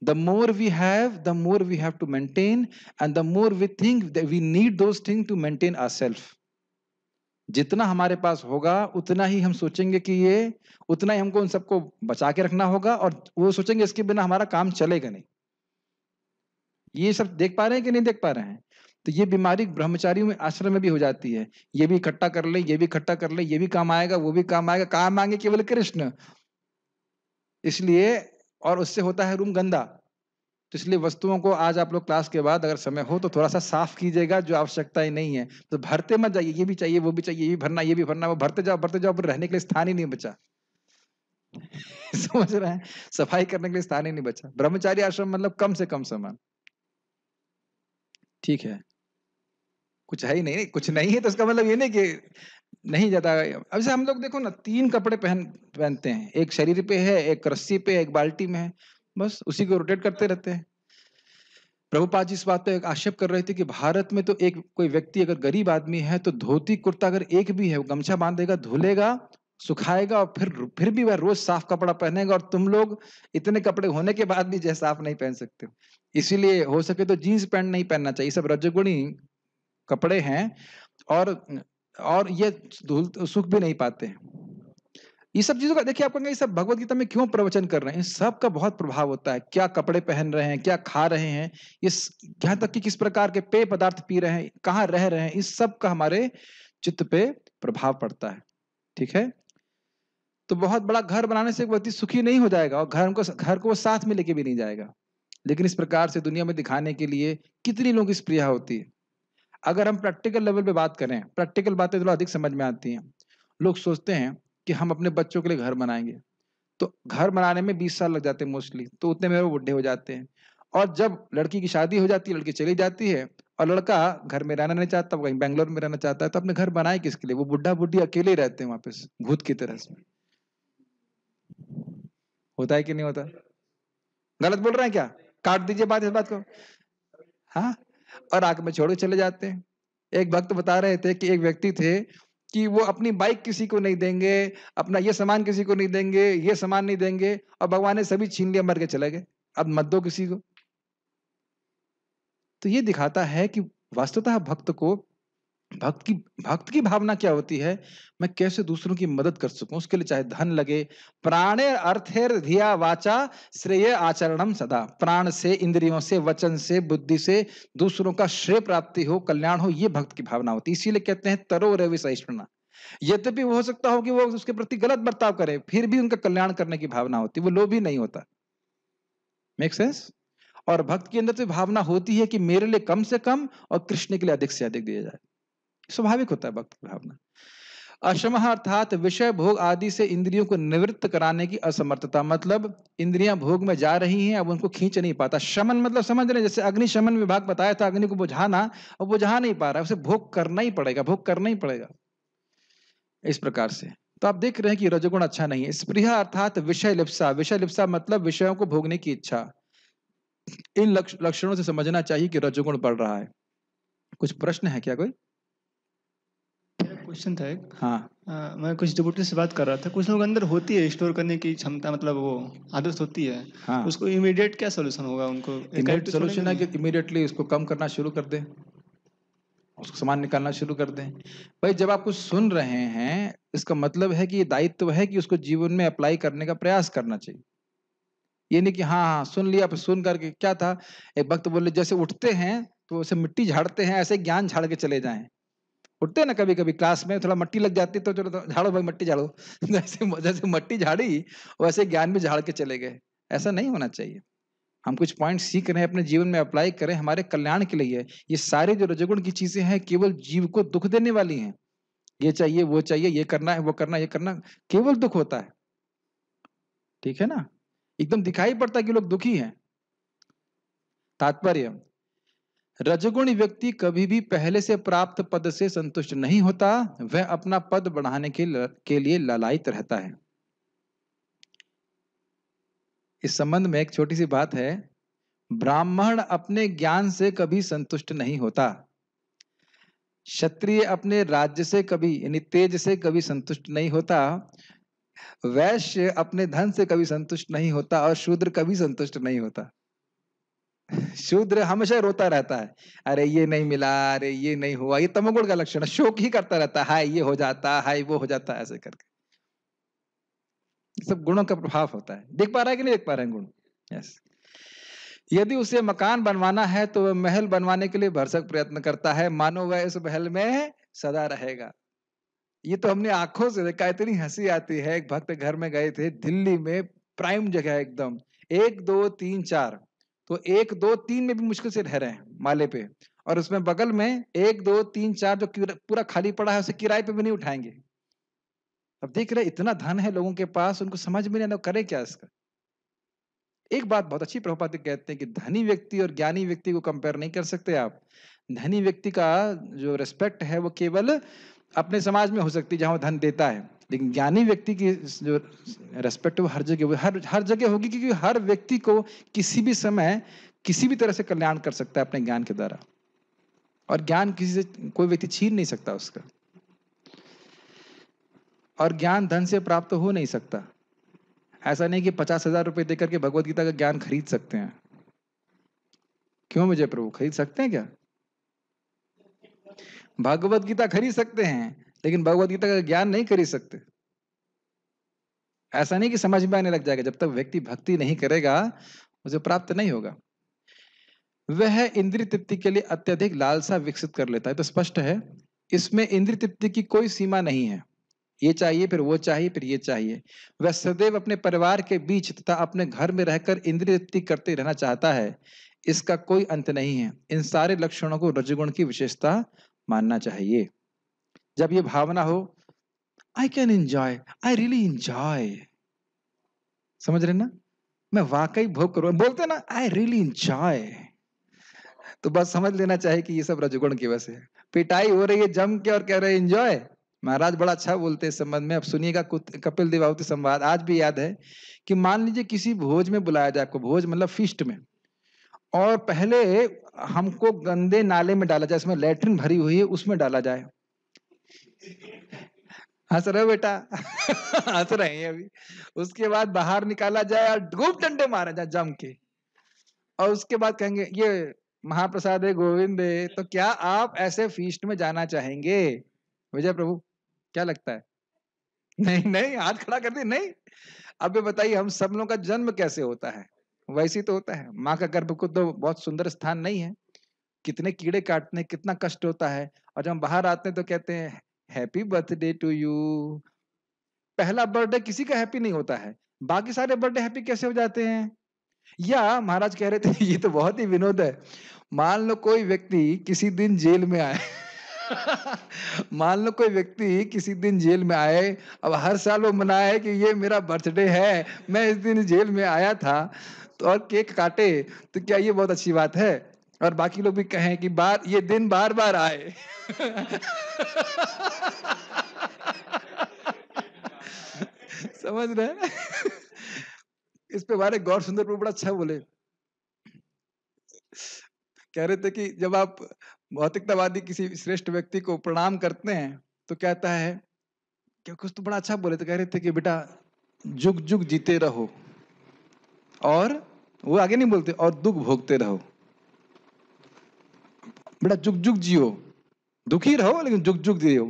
the more we have the more we have to maintain and the more we think we need need thing to maintain our self जितना हमारे पास होगा उतना ही हम सोचेंगे कि ये उतना ही हमको उन सबको बचा के रखना होगा और वो सोचेंगे इसके बिना हमारा काम चलेगा नहीं ये सब देख पा रहे हैं कि नहीं देख पा रहे हैं तो ये बीमारी ब्रह्मचारियों में आश्रम में भी हो जाती है ये भी इकट्ठा कर ले ये भी इकट्ठा कर ले ये भी काम आएगा वो भी काम आएगा काम मांगे केवल कृष्ण इसलिए और उससे होता है रूम गंदा तो इसलिए वस्तुओं को आज आप लोग क्लास के बाद अगर समय हो तो थोड़ा सा साफ कीजिएगा जो आवश्यकता ही नहीं है तो भरते मत जाइए ये भी चाहिए वो भी चाहिए ये भी भरना ये भी भरना वो भरते जाओ भरते जाओ रहने के लिए स्थान ही नहीं बचा समझ रहे हैं सफाई करने के लिए स्थान ही नहीं बचा ब्रह्मचारी आश्रम मतलब कम से कम समान ठीक है कुछ है ही नहीं कुछ नहीं है तो उसका मतलब ये नहीं कि नहीं ज्यादा अब से हम लोग देखो ना तीन कपड़े पहन पहनते हैं एक शरीर पे है एक रस्सी पे एक बाल्टी में है बस उसी को रोटेट करते रहते हैं प्रभुपाद जी इस बात पे आक्षेप कर रहे थे कि भारत में तो एक कोई व्यक्ति अगर गरीब आदमी है तो धोती कुर्ता अगर एक भी है वो गमछा बांधेगा धुलेगा सुखाएगा और फिर फिर भी वह रोज साफ कपड़ा पहनेगा और तुम लोग इतने कपड़े होने के बाद भी जो साफ नहीं पहन सकते इसीलिए हो सके तो जीन्स पैंट नहीं पहनना चाहिए सब रजगुणी कपड़े हैं और और ये धूल सुख भी नहीं पाते हैं ये सब चीजों का देखिए आप कहेंगे ये सब भगवत गीता में क्यों प्रवचन कर रहे हैं इन सब का बहुत प्रभाव होता है क्या कपड़े पहन रहे हैं क्या खा रहे हैं इस यहाँ तक कि किस प्रकार के पेय पदार्थ पी रहे हैं कहाँ रह रहे हैं इस सब का हमारे चित्त पे प्रभाव पड़ता है ठीक है तो बहुत बड़ा घर बनाने से व्यक्ति सुखी नहीं हो जाएगा और घर को घर को वो साथ में लेके भी नहीं जाएगा लेकिन इस प्रकार से दुनिया में दिखाने के लिए कितनी लोग इस प्रिया होती है अगर हम प्रैक्टिकल लेवल पे बात करें प्रैक्टिकल बातें थोड़ा अधिक समझ में आती हैं लोग सोचते हैं कि हम अपने बच्चों के लिए घर बनाएंगे तो घर बनाने में बीस साल लग जाते हैं मोस्टली तो उतने में वो बुढ़े हो जाते हैं और जब लड़की की शादी हो जाती है लड़की चली जाती है और लड़का घर में रहना नहीं चाहता कहीं बैंगलोर में रहना चाहता है तो अपने घर बनाए किसके लिए वो बुढ़ा बुढ़ी अकेले रहते हैं वापस भूत की तरह से होता है कि नहीं होता गलत बोल रहे हैं क्या काट दीजिए बात इस बात को हाँ और आग में छोड़ चले जाते हैं एक भक्त बता रहे थे कि एक व्यक्ति थे कि वो अपनी बाइक किसी को नहीं देंगे अपना ये सामान किसी को नहीं देंगे ये सामान नहीं देंगे और भगवान ने सभी छीन लिया मर के चले गए अब मत दो किसी को तो ये दिखाता है कि वास्तुतः भक्त को भक्त की भक्त की भावना क्या होती है मैं कैसे दूसरों की मदद कर सकूं उसके लिए चाहे धन लगे प्राणे अर्थेर धिया वाचा श्रेय आचरणम सदा प्राण से इंद्रियों से वचन से बुद्धि से दूसरों का श्रेय प्राप्ति हो कल्याण हो ये भक्त की भावना होती है इसीलिए कहते हैं तरो रवि सहिष्णुना यद्यपि हो सकता हो कि वो उसके प्रति गलत बर्ताव करे फिर भी उनका कल्याण करने की भावना होती वो लोभी नहीं होता मेक सेंस और भक्त के अंदर तो भावना होती है कि मेरे लिए कम से कम और कृष्ण के लिए अधिक से अधिक दिया जाए स्वाभाविक होता है भक्त की भावना अशम अर्थात विषय भोग आदि से इंद्रियों को निवृत्त कराने की असमर्थता मतलब इंद्रियां भोग में जा रही हैं अब उनको खींच नहीं पाता शमन मतलब समझ रहे जैसे अग्नि शमन विभाग बताया था अग्नि को बुझाना अब बुझा नहीं पा रहा उसे भोग करना ही पड़ेगा भोग करना ही पड़ेगा इस प्रकार से तो आप देख रहे हैं कि रजगुण अच्छा नहीं है स्प्रिया अर्थात विषय लिप्सा विषय लिप्सा मतलब विषयों को भोगने की इच्छा इन लक्षणों से समझना चाहिए कि रजगुण बढ़ रहा है कुछ प्रश्न है क्या कोई क्वेश्चन था एक हाँ आ, मैं कुछ डिबोटी से बात कर रहा था कुछ लोग अंदर होती है स्टोर करने की क्षमता मतलब वो आदत होती है हाँ। उसको इमीडिएट क्या सोल्यूशन होगा उनको तो सोल्यूशन है कि इमीडिएटली उसको कम करना शुरू कर दें उसको सामान निकालना शुरू कर दें भाई जब आप कुछ सुन रहे हैं इसका मतलब है कि ये दायित्व है कि उसको जीवन में अप्लाई करने का प्रयास करना चाहिए ये नहीं कि हाँ हाँ सुन लिया सुन करके क्या था एक वक्त बोले जैसे उठते हैं तो उसे मिट्टी झाड़ते हैं ऐसे ज्ञान झाड़ के चले जाएं उठते ना कभी कभी क्लास में थोड़ा मट्टी लग जाती तो चलो तो झाड़ो भाई मट्टी झाड़ो जैसे जैसे मट्टी झाड़ी वैसे ज्ञान भी झाड़ के चले गए ऐसा नहीं होना चाहिए हम कुछ पॉइंट सीख रहे हैं अपने जीवन में अप्लाई करें हमारे कल्याण के लिए ये सारे जो रजगुण की चीजें हैं केवल जीव को दुख देने वाली हैं ये चाहिए वो चाहिए ये करना है वो करना ये करना केवल दुख होता है ठीक है ना एकदम दिखाई पड़ता है कि लोग दुखी हैं तात्पर्य रजगुणी व्यक्ति कभी भी पहले से प्राप्त पद से संतुष्ट नहीं होता वह अपना पद बढ़ाने के, ल, के लिए ललायित रहता है इस संबंध में एक छोटी सी बात है ब्राह्मण अपने ज्ञान से कभी संतुष्ट नहीं होता क्षत्रिय अपने राज्य से कभी यानी तेज से कभी संतुष्ट नहीं होता वैश्य अपने धन से कभी संतुष्ट नहीं होता और शूद्र कभी संतुष्ट नहीं होता शूद्र हमेशा रोता रहता है अरे ये नहीं मिला अरे ये नहीं हुआ ये तमोगुण का लक्षण है शोक ही करता रहता है हाय ये हो जाता हाय वो हो जाता है ऐसे करके सब गुणों का प्रभाव होता है देख पा रहा है कि नहीं देख पा रहे हैं गुण यस यदि उसे मकान बनवाना है तो वह महल बनवाने के लिए भरसक प्रयत्न करता है मानो वह इस महल में सदा रहेगा ये तो हमने आंखों से देखा इतनी हंसी आती है एक भक्त घर में गए थे दिल्ली में प्राइम जगह एकदम एक दो तीन चार तो एक दो तीन में भी मुश्किल से रह रहे हैं माले पे और उसमें बगल में एक दो तीन चार जो पूरा खाली पड़ा है उसे किराए पे भी नहीं उठाएंगे अब देख रहे इतना धन है लोगों के पास उनको समझ में नहीं करे क्या इसका एक बात बहुत अच्छी प्रभुपात कहते हैं कि धनी व्यक्ति और ज्ञानी व्यक्ति को कंपेयर नहीं कर सकते आप धनी व्यक्ति का जो रेस्पेक्ट है वो केवल अपने समाज में हो सकती है जहाँ धन देता है लेकिन ज्ञानी व्यक्ति की जो रेस्पेक्ट वो हर जगह हर हर जगह होगी क्योंकि हर व्यक्ति को किसी भी समय किसी भी तरह से कल्याण कर सकता है अपने ज्ञान के द्वारा और ज्ञान किसी से कोई व्यक्ति छीन नहीं सकता उसका और ज्ञान धन से प्राप्त हो नहीं सकता ऐसा नहीं कि पचास हजार रुपये देकर के भगवत गीता का ज्ञान खरीद सकते हैं क्यों मुझे प्रभु खरीद सकते हैं क्या भगवत गीता खरीद सकते हैं लेकिन भगवत गीता का ज्ञान नहीं खरीद सकते ऐसा नहीं कि समझ में आने लग जाएगा जब तक व्यक्ति भक्ति नहीं करेगा उसे प्राप्त नहीं होगा वह इंद्रिय तृप्ति के लिए अत्यधिक लालसा विकसित कर लेता है तो स्पष्ट है इसमें इंद्रिय तृप्ति की कोई सीमा नहीं है ये चाहिए फिर वो चाहिए फिर ये चाहिए वह सदैव अपने परिवार के बीच तथा अपने घर में रहकर इंद्रिय तृप्ति करते रहना चाहता है इसका कोई अंत नहीं है इन सारे लक्षणों को रजगुण की विशेषता मानना चाहिए जब ये भावना हो I can enjoy I really enjoy समझ रहे ना मैं वाकई भोग करूं बोलते ना आई रियली एंजॉय तो बस समझ लेना चाहिए कि ये सब रजगुण की वजह से पिटाई हो रही है जम के और कह रहे हैं एंजॉय महाराज बड़ा अच्छा बोलते हैं इस संबंध में अब सुनिएगा कपिल देवावती संवाद आज भी याद है कि मान लीजिए किसी भोज में बुलाया जाए आपको भोज मतलब फिस्ट में और पहले हमको गंदे नाले में डाला जाए इसमें लेटरिन भरी हुई है उसमें डाला जाए हंस रहे बेटा हंस रहे हैं अभी उसके बाद बाहर निकाला जाए और खूब डंडे मारा जाए जम के और उसके बाद कहेंगे ये महाप्रसाद है गोविंद है तो क्या आप ऐसे फीस्ट में जाना चाहेंगे विजय प्रभु क्या लगता है नहीं नहीं हाथ खड़ा कर दे नहीं अब बताइए हम सब लोगों का जन्म कैसे होता है वैसे तो होता है माँ का गर्भ को तो बहुत सुंदर स्थान नहीं है कितने कीड़े काटने कितना कष्ट होता है और जब हम बाहर आते हैं तो कहते हैं हैप्पी बर्थडे टू यू पहला बर्थडे किसी का हैप्पी नहीं होता है बाकी सारे बर्थडे हैप्पी कैसे हो जाते हैं या महाराज कह रहे थे ये तो बहुत ही विनोद है मान लो कोई व्यक्ति किसी दिन जेल में आए मान लो कोई व्यक्ति किसी दिन जेल में आए अब हर साल वो मनाए कि ये मेरा बर्थडे है मैं इस दिन जेल में आया था तो और केक काटे तो क्या ये बहुत अच्छी बात है और बाकी लोग भी कहें कि बार ये दिन बार बार आए समझ रहे इस पे बारे गौर सुंदर पर बड़ा अच्छा बोले कह रहे थे कि जब आप भौतिकतावादी किसी श्रेष्ठ व्यक्ति को प्रणाम करते हैं तो कहता है क्या कुछ तो बड़ा अच्छा बोले तो कह रहे थे कि बेटा जुग जुग जीते रहो और वो आगे नहीं बोलते और दुख भोगते रहो बड़ा जुग जुग जियो दुखी रहो लेकिन जुग जुग जियो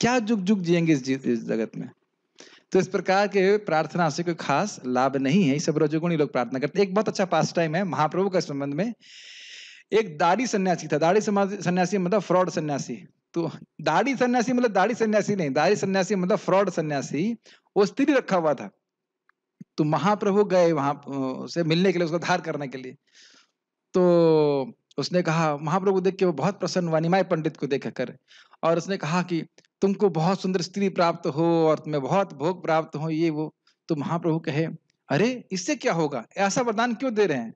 क्या जुग जुग जियेंगे इस, इस जगत में तो इस प्रकार के प्रार्थना से कोई खास लाभ नहीं है सब रजोगुणी लोग प्रार्थना करते एक बहुत अच्छा पास टाइम है महाप्रभु के संबंध में एक दाढ़ी सन्यासी था दाढ़ी सन्यासी मतलब फ्रॉड सन्यासी तो दाढ़ी सन्यासी मतलब दाढ़ी सन्यासी नहीं दाढ़ी सन्यासी मतलब फ्रॉड सन्यासी वो स्त्री रखा हुआ था तो महाप्रभु गए वहां से मिलने के लिए उसको धार करने के लिए तो उसने कहा महाप्रभु देख के वो बहुत प्रसन्न हुआ निमाय पंडित को देख कर और उसने कहा कि तुमको बहुत सुंदर स्त्री प्राप्त हो और तुम्हें बहुत भोग प्राप्त हो ये वो तो महाप्रभु कहे अरे इससे क्या होगा ऐसा वरदान क्यों दे रहे हैं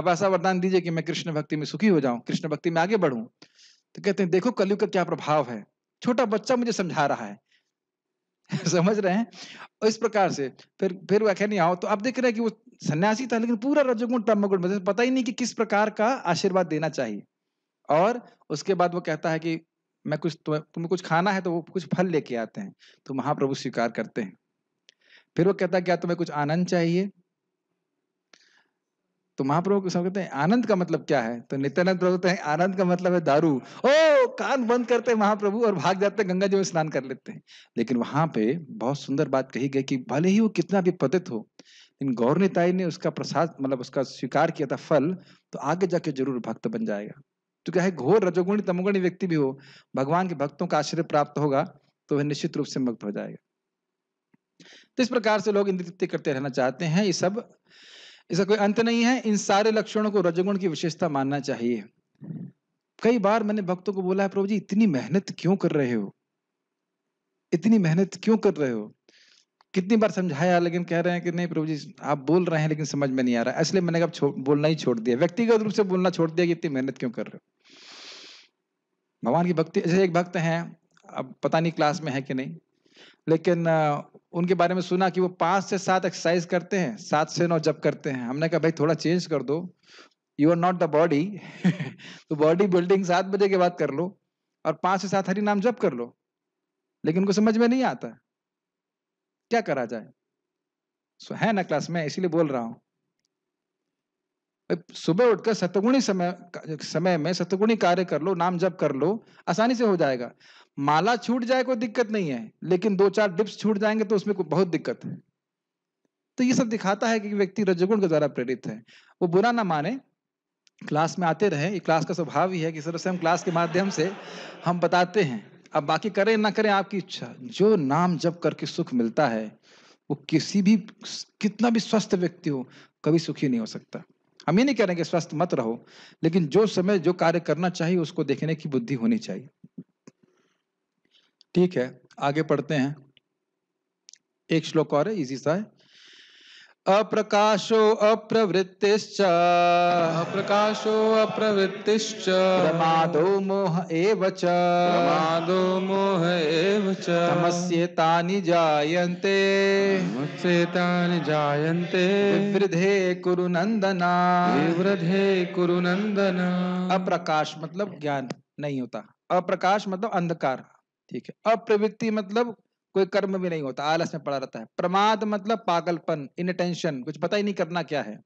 आप ऐसा वरदान दीजिए कि मैं कृष्ण भक्ति में सुखी हो जाऊं कृष्ण भक्ति में आगे बढ़ू तो कहते हैं देखो कलयुग का क्या प्रभाव है छोटा बच्चा मुझे समझा रहा है समझ रहे हैं और इस प्रकार से फिर फिर व्याख्या नहीं आओ तो आप देख रहे हैं कि वो सन्यासी था लेकिन पूरा रजोगुण तमगुण मतलब पता ही नहीं कि किस प्रकार का आशीर्वाद देना चाहिए और उसके बाद वो कहता है कि मैं कुछ तुम्हें कुछ खाना है तो वो कुछ फल लेके आते हैं तो महाप्रभु स्वीकार करते हैं फिर वो कहता है क्या तुम्हें कुछ आनंद चाहिए तो महाप्रभु को समझते हैं आनंद का मतलब क्या है तो नित्यानंद प्रभु कहते हैं आनंद का मतलब है दारू ओ कान बंद करते हैं महाप्रभु और भाग जाते हैं गंगा जी में स्नान कर लेते हैं लेकिन वहां पे बहुत सुंदर बात कही गई कि भले ही वो कितना भी पतित हो इन गौर निताई ने उसका प्रसाद मतलब उसका स्वीकार किया था फल तो आगे जाके जरूर भक्त बन जाएगा तो क्या है घोर रजोगुणी तमोगुणी व्यक्ति भी हो भगवान के भक्तों का आश्रय प्राप्त होगा तो वह निश्चित रूप से मुक्त हो जाएगा तो इस प्रकार से लोग इंद्रित करते रहना चाहते हैं ये सब इसका कोई अंत नहीं है इन सारे लक्षणों को रजगुण की विशेषता मानना चाहिए कई बार मैंने भक्तों को बोला है प्रभु जी इतनी मेहनत क्यों कर रहे हो इतनी मेहनत क्यों कर रहे हो कितनी बार समझाया लेकिन कह रहे हैं कि नहीं प्रभु जी आप बोल रहे हैं लेकिन समझ में नहीं आ रहा है इसलिए मैंने कहा बोलना ही छोड़ दिया व्यक्तिगत रूप से बोलना छोड़ दिया कि इतनी मेहनत क्यों कर रहे हो भगवान की भक्ति जैसे एक भक्त हैं अब पता नहीं क्लास में है कि नहीं लेकिन उनके बारे में सुना कि वो पांच से सात एक्सरसाइज करते हैं सात से नौ जब करते हैं हमने कहा भाई थोड़ा चेंज कर दो you are not the body तो बॉडी बिल्डिंग सात बजे के बाद कर लो और पांच से सात हरी नाम जब कर लो लेकिन उनको समझ में नहीं आता क्या करा जाए सो है ना क्लास में इसीलिए बोल रहा हूँ सुबह उठकर सतगुणी समय समय में सतगुणी कार्य कर लो नाम जप कर लो आसानी से हो जाएगा माला छूट जाए कोई दिक्कत नहीं है लेकिन दो चार डिप्स छूट जाएंगे तो उसमें बहुत दिक्कत है तो ये सब दिखाता है कि व्यक्ति रजगुण के द्वारा प्रेरित है वो बुरा ना माने क्लास में आते रहे ये क्लास का स्वभाव ही है कि सर से हम क्लास के माध्यम से हम बताते हैं अब बाकी करें ना करें आपकी इच्छा जो नाम जप करके सुख मिलता है वो किसी भी कितना भी स्वस्थ व्यक्ति हो कभी सुखी नहीं हो सकता हम ये नहीं कह रहे कि स्वस्थ मत रहो लेकिन जो समय जो कार्य करना चाहिए उसको देखने की बुद्धि होनी चाहिए ठीक है आगे पढ़ते हैं एक श्लोक और है इजी सा है अप्रकाशो अप्रवृत्तिश्च अप्रकाशो अप्रवृत्तिश्च प्रमादो मोह एव च प्रमादो मोह एव च तमस्येतानि जायन्ते तमस्येतानि जायन्ते विवृधे कुरु नंदना विवृधे कुरु नंदना अप्रकाश मतलब ज्ञान नहीं होता अप्रकाश मतलब अंधकार ठीक है अप्रवृत्ति मतलब कोई कर्म भी नहीं होता आलस में पड़ा रहता है प्रमाद मतलब पागलपन इनटेंशन कुछ पता ही नहीं करना क्या है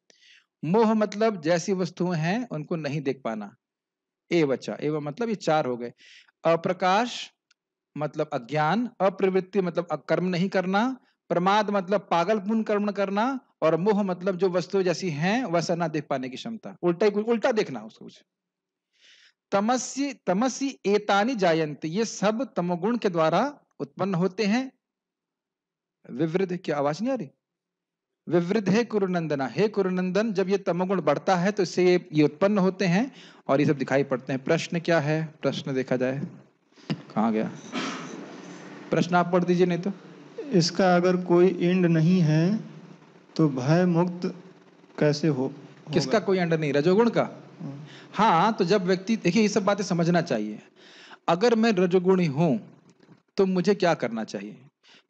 मोह मतलब जैसी वस्तुएं हैं उनको नहीं देख पाना ए बच्चा ए मतलब ये चार हो गए अप्रकाश मतलब अज्ञान अप्रवृत्ति मतलब कर्म नहीं करना प्रमाद मतलब पागलपूर्ण कर्म करना और मोह मतलब जो वस्तु जैसी हैं वैसा ना देख पाने की क्षमता उल्टा ही उल्टा देखना उसको कुछ तमसी तमसी एतानी जायंत ये सब तमोगुण के द्वारा उत्पन्न होते हैं विवृद्ध क्या आवाज नहीं आ रही विवृद्ध है कुरुनंदना हे कुरुनंदन जब ये तमोगुण बढ़ता है तो इससे ये ये उत्पन्न होते हैं और ये सब दिखाई पड़ते हैं प्रश्न क्या है प्रश्न देखा जाए कहा गया प्रश्न आप पढ़ दीजिए नहीं तो इसका अगर कोई एंड नहीं है तो भय मुक्त कैसे हो किसका कोई एंड नहीं रजोगुण का हाँ।, हाँ तो जब व्यक्ति देखिए ये सब बातें समझना चाहिए अगर मैं रजोगुणी हूं तो मुझे क्या करना चाहिए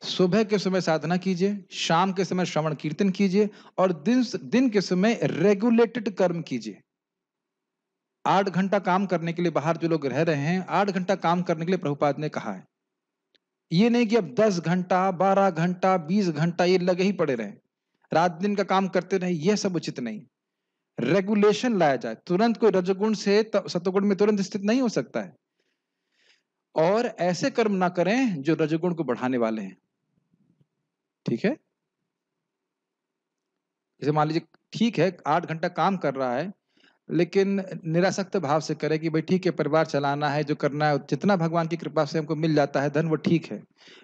सुबह के समय साधना कीजिए शाम के समय श्रवण कीर्तन कीजिए और दिन दिन के समय रेगुलेटेड कर्म कीजिए आठ घंटा काम करने के लिए बाहर जो लोग रह रहे हैं आठ घंटा काम करने के लिए प्रभुपाद ने कहा है ये नहीं कि अब दस घंटा बारह घंटा बीस घंटा ये लगे ही पड़े रहे रात दिन का काम करते रहे यह सब उचित नहीं रेगुलेशन लाया जाए तुरंत कोई रजगुण से सतगुण में तुरंत स्थित नहीं हो सकता है और ऐसे कर्म ना करें जो रजगुण को बढ़ाने वाले हैं ठीक है जैसे मान लीजिए ठीक है आठ घंटा काम कर रहा है लेकिन निरासक्त भाव से करे कि भाई ठीक है परिवार चलाना है जो करना है जितना भगवान की कृपा से हमको मिल जाता है धन वो ठीक है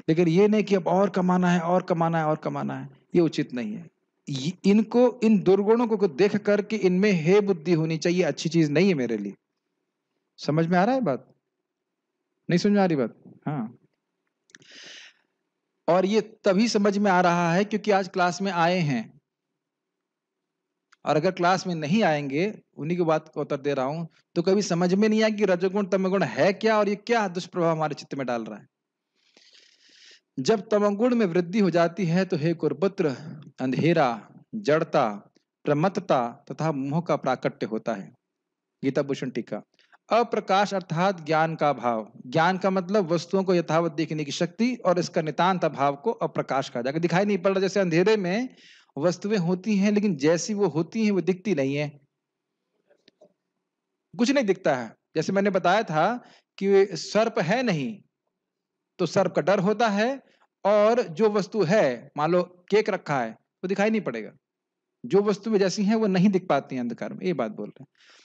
लेकिन ये नहीं कि अब और कमाना है और कमाना है और कमाना है ये उचित नहीं है इनको इन दुर्गुणों को देख करके इनमें हे बुद्धि होनी चाहिए अच्छी चीज नहीं है मेरे लिए समझ में आ रहा है बात नहीं समझ में आ रही बात हाँ और ये तभी समझ में आ रहा है क्योंकि आज क्लास में आए हैं और अगर क्लास में नहीं आएंगे उन्हीं की बात को उत्तर दे रहा हूं तो कभी समझ में नहीं आया कि रजोगुण तमगुण है क्या और ये क्या दुष्प्रभाव हमारे चित्त में डाल रहा है जब तमगुण में वृद्धि हो जाती है तो हे कुरपुत्र अंधेरा जड़ता प्रमत्ता तथा मोह का प्राकट्य होता है गीता भूषण टीका अप्रकाश अर्थात ज्ञान का भाव ज्ञान का मतलब वस्तुओं को यथावत देखने की शक्ति और इसका नितान्त भाव को अप्रकाश कहा जाएगा दिखाई नहीं पड़ रहा जैसे अंधेरे में वस्तुएं होती हैं लेकिन जैसी वो होती हैं वो दिखती नहीं है कुछ नहीं दिखता है जैसे मैंने बताया था कि सर्प है नहीं तो सर्प का डर होता है और जो वस्तु है मान लो केक रखा है वो दिखाई नहीं पड़ेगा जो वस्तुएं जैसी हैं वो नहीं दिख पाती है अंधकार में ये बात बोल रहे हैं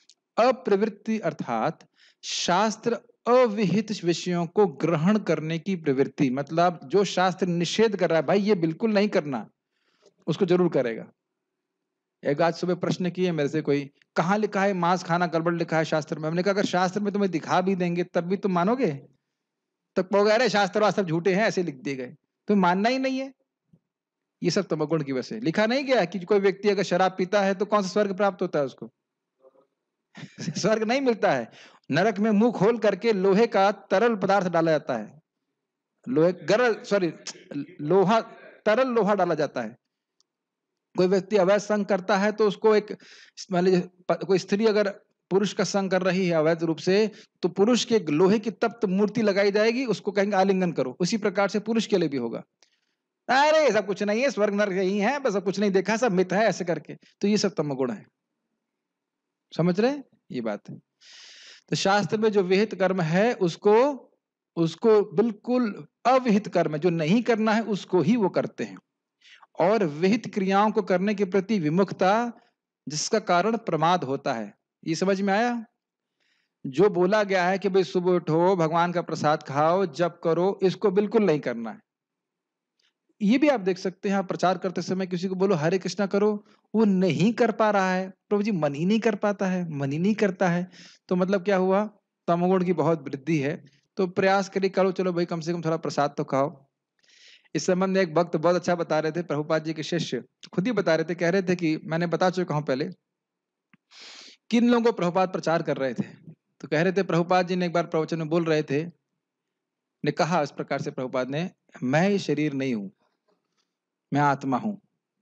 अप्रवृत्ति अर्थात शास्त्र अविहित विषयों को ग्रहण करने की प्रवृत्ति मतलब जो शास्त्र निषेध कर रहा है भाई ये बिल्कुल नहीं करना उसको जरूर करेगा एक आज सुबह प्रश्न किए मेरे से कोई कहा लिखा है मांस खाना गड़बड़ लिखा है शास्त्र में हमने कहा अगर शास्त्र में तुम्हें दिखा भी देंगे तब भी तुम मानोगे तब कहोगे अरे शास्त्र वास्तव झूठे हैं ऐसे लिख दिए गए तुम मानना ही नहीं है ये सब तमगुण की वजह से लिखा नहीं गया कि कोई व्यक्ति अगर शराब पीता है तो कौन सा स्वर्ग प्राप्त होता है उसको स्वर्ग नहीं मिलता है नरक में मुंह खोल करके लोहे का तरल पदार्थ डाला जाता है लोहे गरल सॉरी लोहा तरल लोहा डाला जाता है कोई व्यक्ति अवैध संग करता है तो उसको एक मान लीजिए कोई स्त्री अगर पुरुष का संग कर रही है अवैध रूप से तो पुरुष के लोहे की तप्त मूर्ति लगाई जाएगी उसको कहेंगे आलिंगन करो उसी प्रकार से पुरुष के लिए भी होगा अरे सब कुछ नहीं है स्वर्ग नर्क यही है बस कुछ नहीं देखा सब मिथ है ऐसे करके तो ये सब तमगुण है समझ रहे ये बात है तो शास्त्र में जो विहित कर्म है उसको उसको बिल्कुल अविहित कर्म जो नहीं करना है उसको ही वो करते हैं और विहित क्रियाओं को करने के प्रति विमुखता जिसका कारण प्रमाद होता है ये समझ में आया जो बोला गया है कि भाई सुबह उठो भगवान का प्रसाद खाओ जप करो इसको बिल्कुल नहीं करना है ये भी आप देख सकते हैं आप प्रचार करते समय किसी को बोलो हरे कृष्णा करो वो नहीं कर पा रहा है प्रभु जी मन ही नहीं कर पाता है मन ही नहीं करता है तो मतलब क्या हुआ तमोगुण की बहुत वृद्धि है तो प्रयास करिए करो चलो भाई कम से कम थोड़ा प्रसाद तो खाओ इस संबंध में एक भक्त बहुत अच्छा बता रहे थे प्रभुपाद जी के शिष्य खुद ही बता रहे थे कह रहे थे कि मैंने बता चुका हूं पहले किन लोगों को प्रभुपाद प्रचार कर रहे थे तो कह रहे थे प्रभुपाद जी ने एक बार प्रवचन में बोल रहे थे ने कहा इस प्रकार से प्रभुपाद ने मैं ये शरीर नहीं हूं मैं आत्मा हूं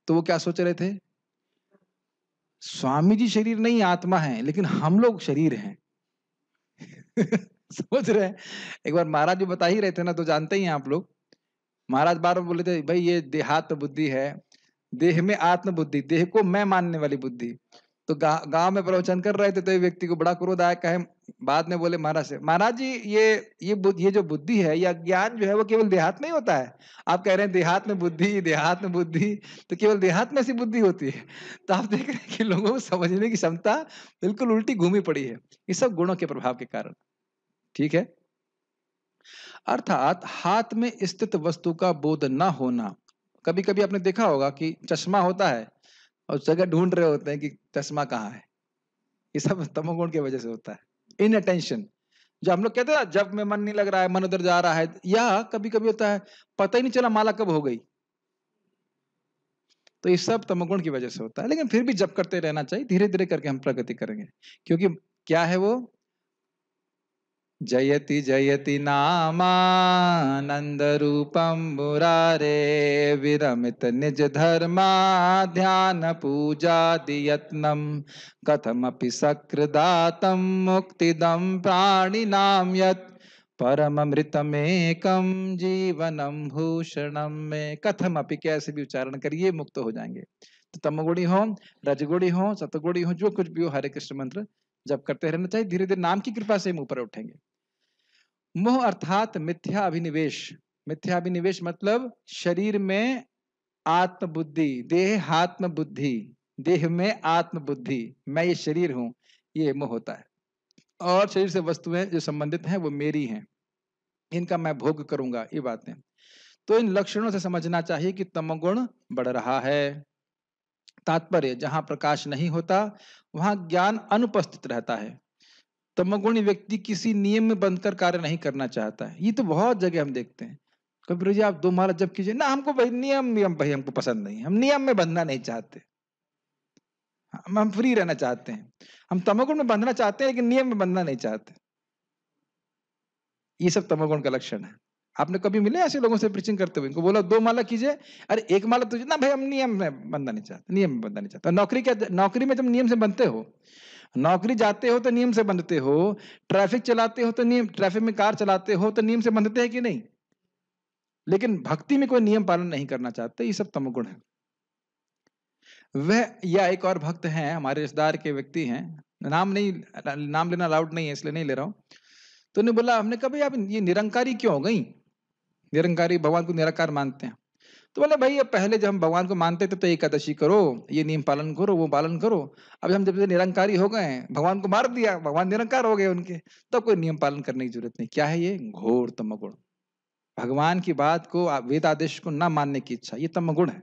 तो वो क्या सोच रहे थे स्वामी जी शरीर नहीं आत्मा है लेकिन हम लोग शरीर हैं सोच रहे हैं एक बार महाराज जो बता ही रहे थे ना तो जानते ही हैं आप लोग महाराज बार बार बोले थे भाई ये देहात्म बुद्धि है देह में आत्म बुद्धि देह को मैं मानने वाली बुद्धि तो गांव में प्रवचन कर रहे थे तो ये व्यक्ति को बड़ा क्रोध आया कहे बाद में बोले महाराज से महाराज जी ये ये ये जो बुद्धि है या ज्ञान जो है वो केवल देहात में ही होता है आप कह रहे हैं देहात में बुद्धि देहात में बुद्धि तो केवल देहात में ऐसी बुद्धि होती है तो आप देख रहे हैं कि लोगों को समझने की क्षमता बिल्कुल उल्टी घूमी पड़ी है ये सब गुणों के प्रभाव के कारण ठीक है अर्थात हाथ में स्थित वस्तु का बोध न होना कभी कभी आपने देखा होगा कि चश्मा होता है और जगह ढूंढ रहे होते हैं कि चश्मा कहाँ है ये सब तमोगुण की वजह से होता है इन अटेंशन जो हम लोग कहते हैं जब में मन नहीं लग रहा है मन उधर जा रहा है या कभी कभी होता है पता ही नहीं चला माला कब हो गई तो ये सब तमोगुण की वजह से होता है लेकिन फिर भी जब करते रहना चाहिए धीरे धीरे करके हम प्रगति करेंगे क्योंकि क्या है वो जयति जयति नामानन्दरूपं मुरारे विरमित प्राणी कथमपि सकृदातं मुक्तिदं प्राणिनां यत् परममृतमेकं जीवनं भूषणं मे कथमपि कैसे भी उच्चारण करिए मुक्त हो जाएंगे तो तमगुणी हो रजगुणी हो सतगुणी हो जो कुछ भी हो हरे कृष्ण मंत्र जब करते रहना चाहिए धीरे धीरे नाम की कृपा से हम ऊपर उठेंगे मोह अर्थात मिथ्या अभिनिवेश मिथ्या अभिनिवेश मतलब शरीर में आत्मबुद्धि देह बुद्धि देह में आत्मबुद्धि मैं ये शरीर हूं ये मोह होता है और शरीर से वस्तुएं जो संबंधित हैं वो मेरी हैं इनका मैं भोग करूंगा ये बातें तो इन लक्षणों से समझना चाहिए कि तमगुण बढ़ रहा है तात्पर्य जहां प्रकाश नहीं होता वहां ज्ञान अनुपस्थित रहता है तमोगुणी व्यक्ति किसी नियम में बंधकर कार्य नहीं करना चाहता है ये तो बहुत जगह हम देखते हैं कबीर जी आप दो माला जब कीजिए ना हमको भाई नियम नियम भाई हमको पसंद नहीं हम नियम में बंधना नहीं चाहते हाँ, हम हम फ्री रहना चाहते हैं हम तमगुण में बंधना चाहते हैं लेकिन नियम में बंधना नहीं चाहते ये सब तमगुण का लक्षण है आपने कभी मिले ऐसे लोगों से प्रीचिंग करते हुए इनको बोला दो माला कीजिए अरे एक माला तुझे तो, ना भाई हम नियम में बंधना नहीं चाहते नियम में बंधना नहीं चाहते तो नौकरी क्या नौकरी में तुम नियम से बनते हो नौकरी जाते हो तो नियम से बंधते हो ट्रैफिक चलाते हो तो नियम ट्रैफिक में कार चलाते हो तो नियम से बंधते हैं कि नहीं लेकिन भक्ति में कोई नियम पालन नहीं करना चाहते ये सब तमगुण है वह या एक और भक्त हैं हमारे रिश्तेदार के व्यक्ति हैं नाम नहीं नाम लेना अलाउड नहीं है इसलिए नहीं ले रहा हूं तो उन्हें बोला हमने कहा भाई आप ये निरंकारी क्यों हो गई निरंकारी भगवान को निराकार मानते हैं तो बोले भाई ये पहले जब हम भगवान को मानते थे तो एकादशी करो ये नियम पालन करो वो पालन करो अभी हम जब से निरंकारी हो गए भगवान को मार दिया भगवान निरंकार हो गए उनके तब तो कोई नियम पालन करने की जरूरत नहीं क्या है ये घोर तमगुण भगवान की बात को वेद आदेश को ना मानने की इच्छा ये तमगुण है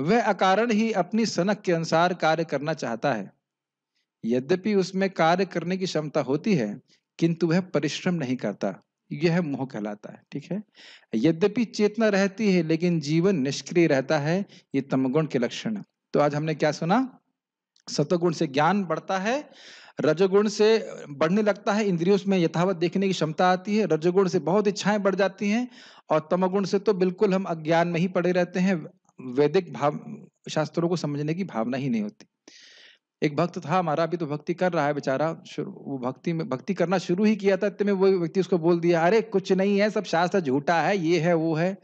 वह अकारण ही अपनी सनक के अनुसार कार्य करना चाहता है यद्यपि उसमें कार्य करने की क्षमता होती है किंतु वह परिश्रम नहीं करता यह मोह कहलाता है ठीक है यद्यपि चेतना रहती है लेकिन जीवन निष्क्रिय रहता है ये तमगुण के लक्षण है तो आज हमने क्या सुना सतगुण से ज्ञान बढ़ता है रजोगुण से बढ़ने लगता है इंद्रियों में यथावत देखने की क्षमता आती है रजोगुण से बहुत इच्छाएं बढ़ जाती हैं और तमगुण से तो बिल्कुल हम अज्ञान में ही पड़े रहते हैं वैदिक भाव शास्त्रों को समझने की भावना ही नहीं होती एक भक्त था हमारा अभी तो भक्ति कर रहा है बेचारा वो भक्ति में भक्ति करना शुरू ही किया था इतने में वो व्यक्ति उसको बोल दिया अरे कुछ नहीं है सब शास्त्र झूठा है ये है वो है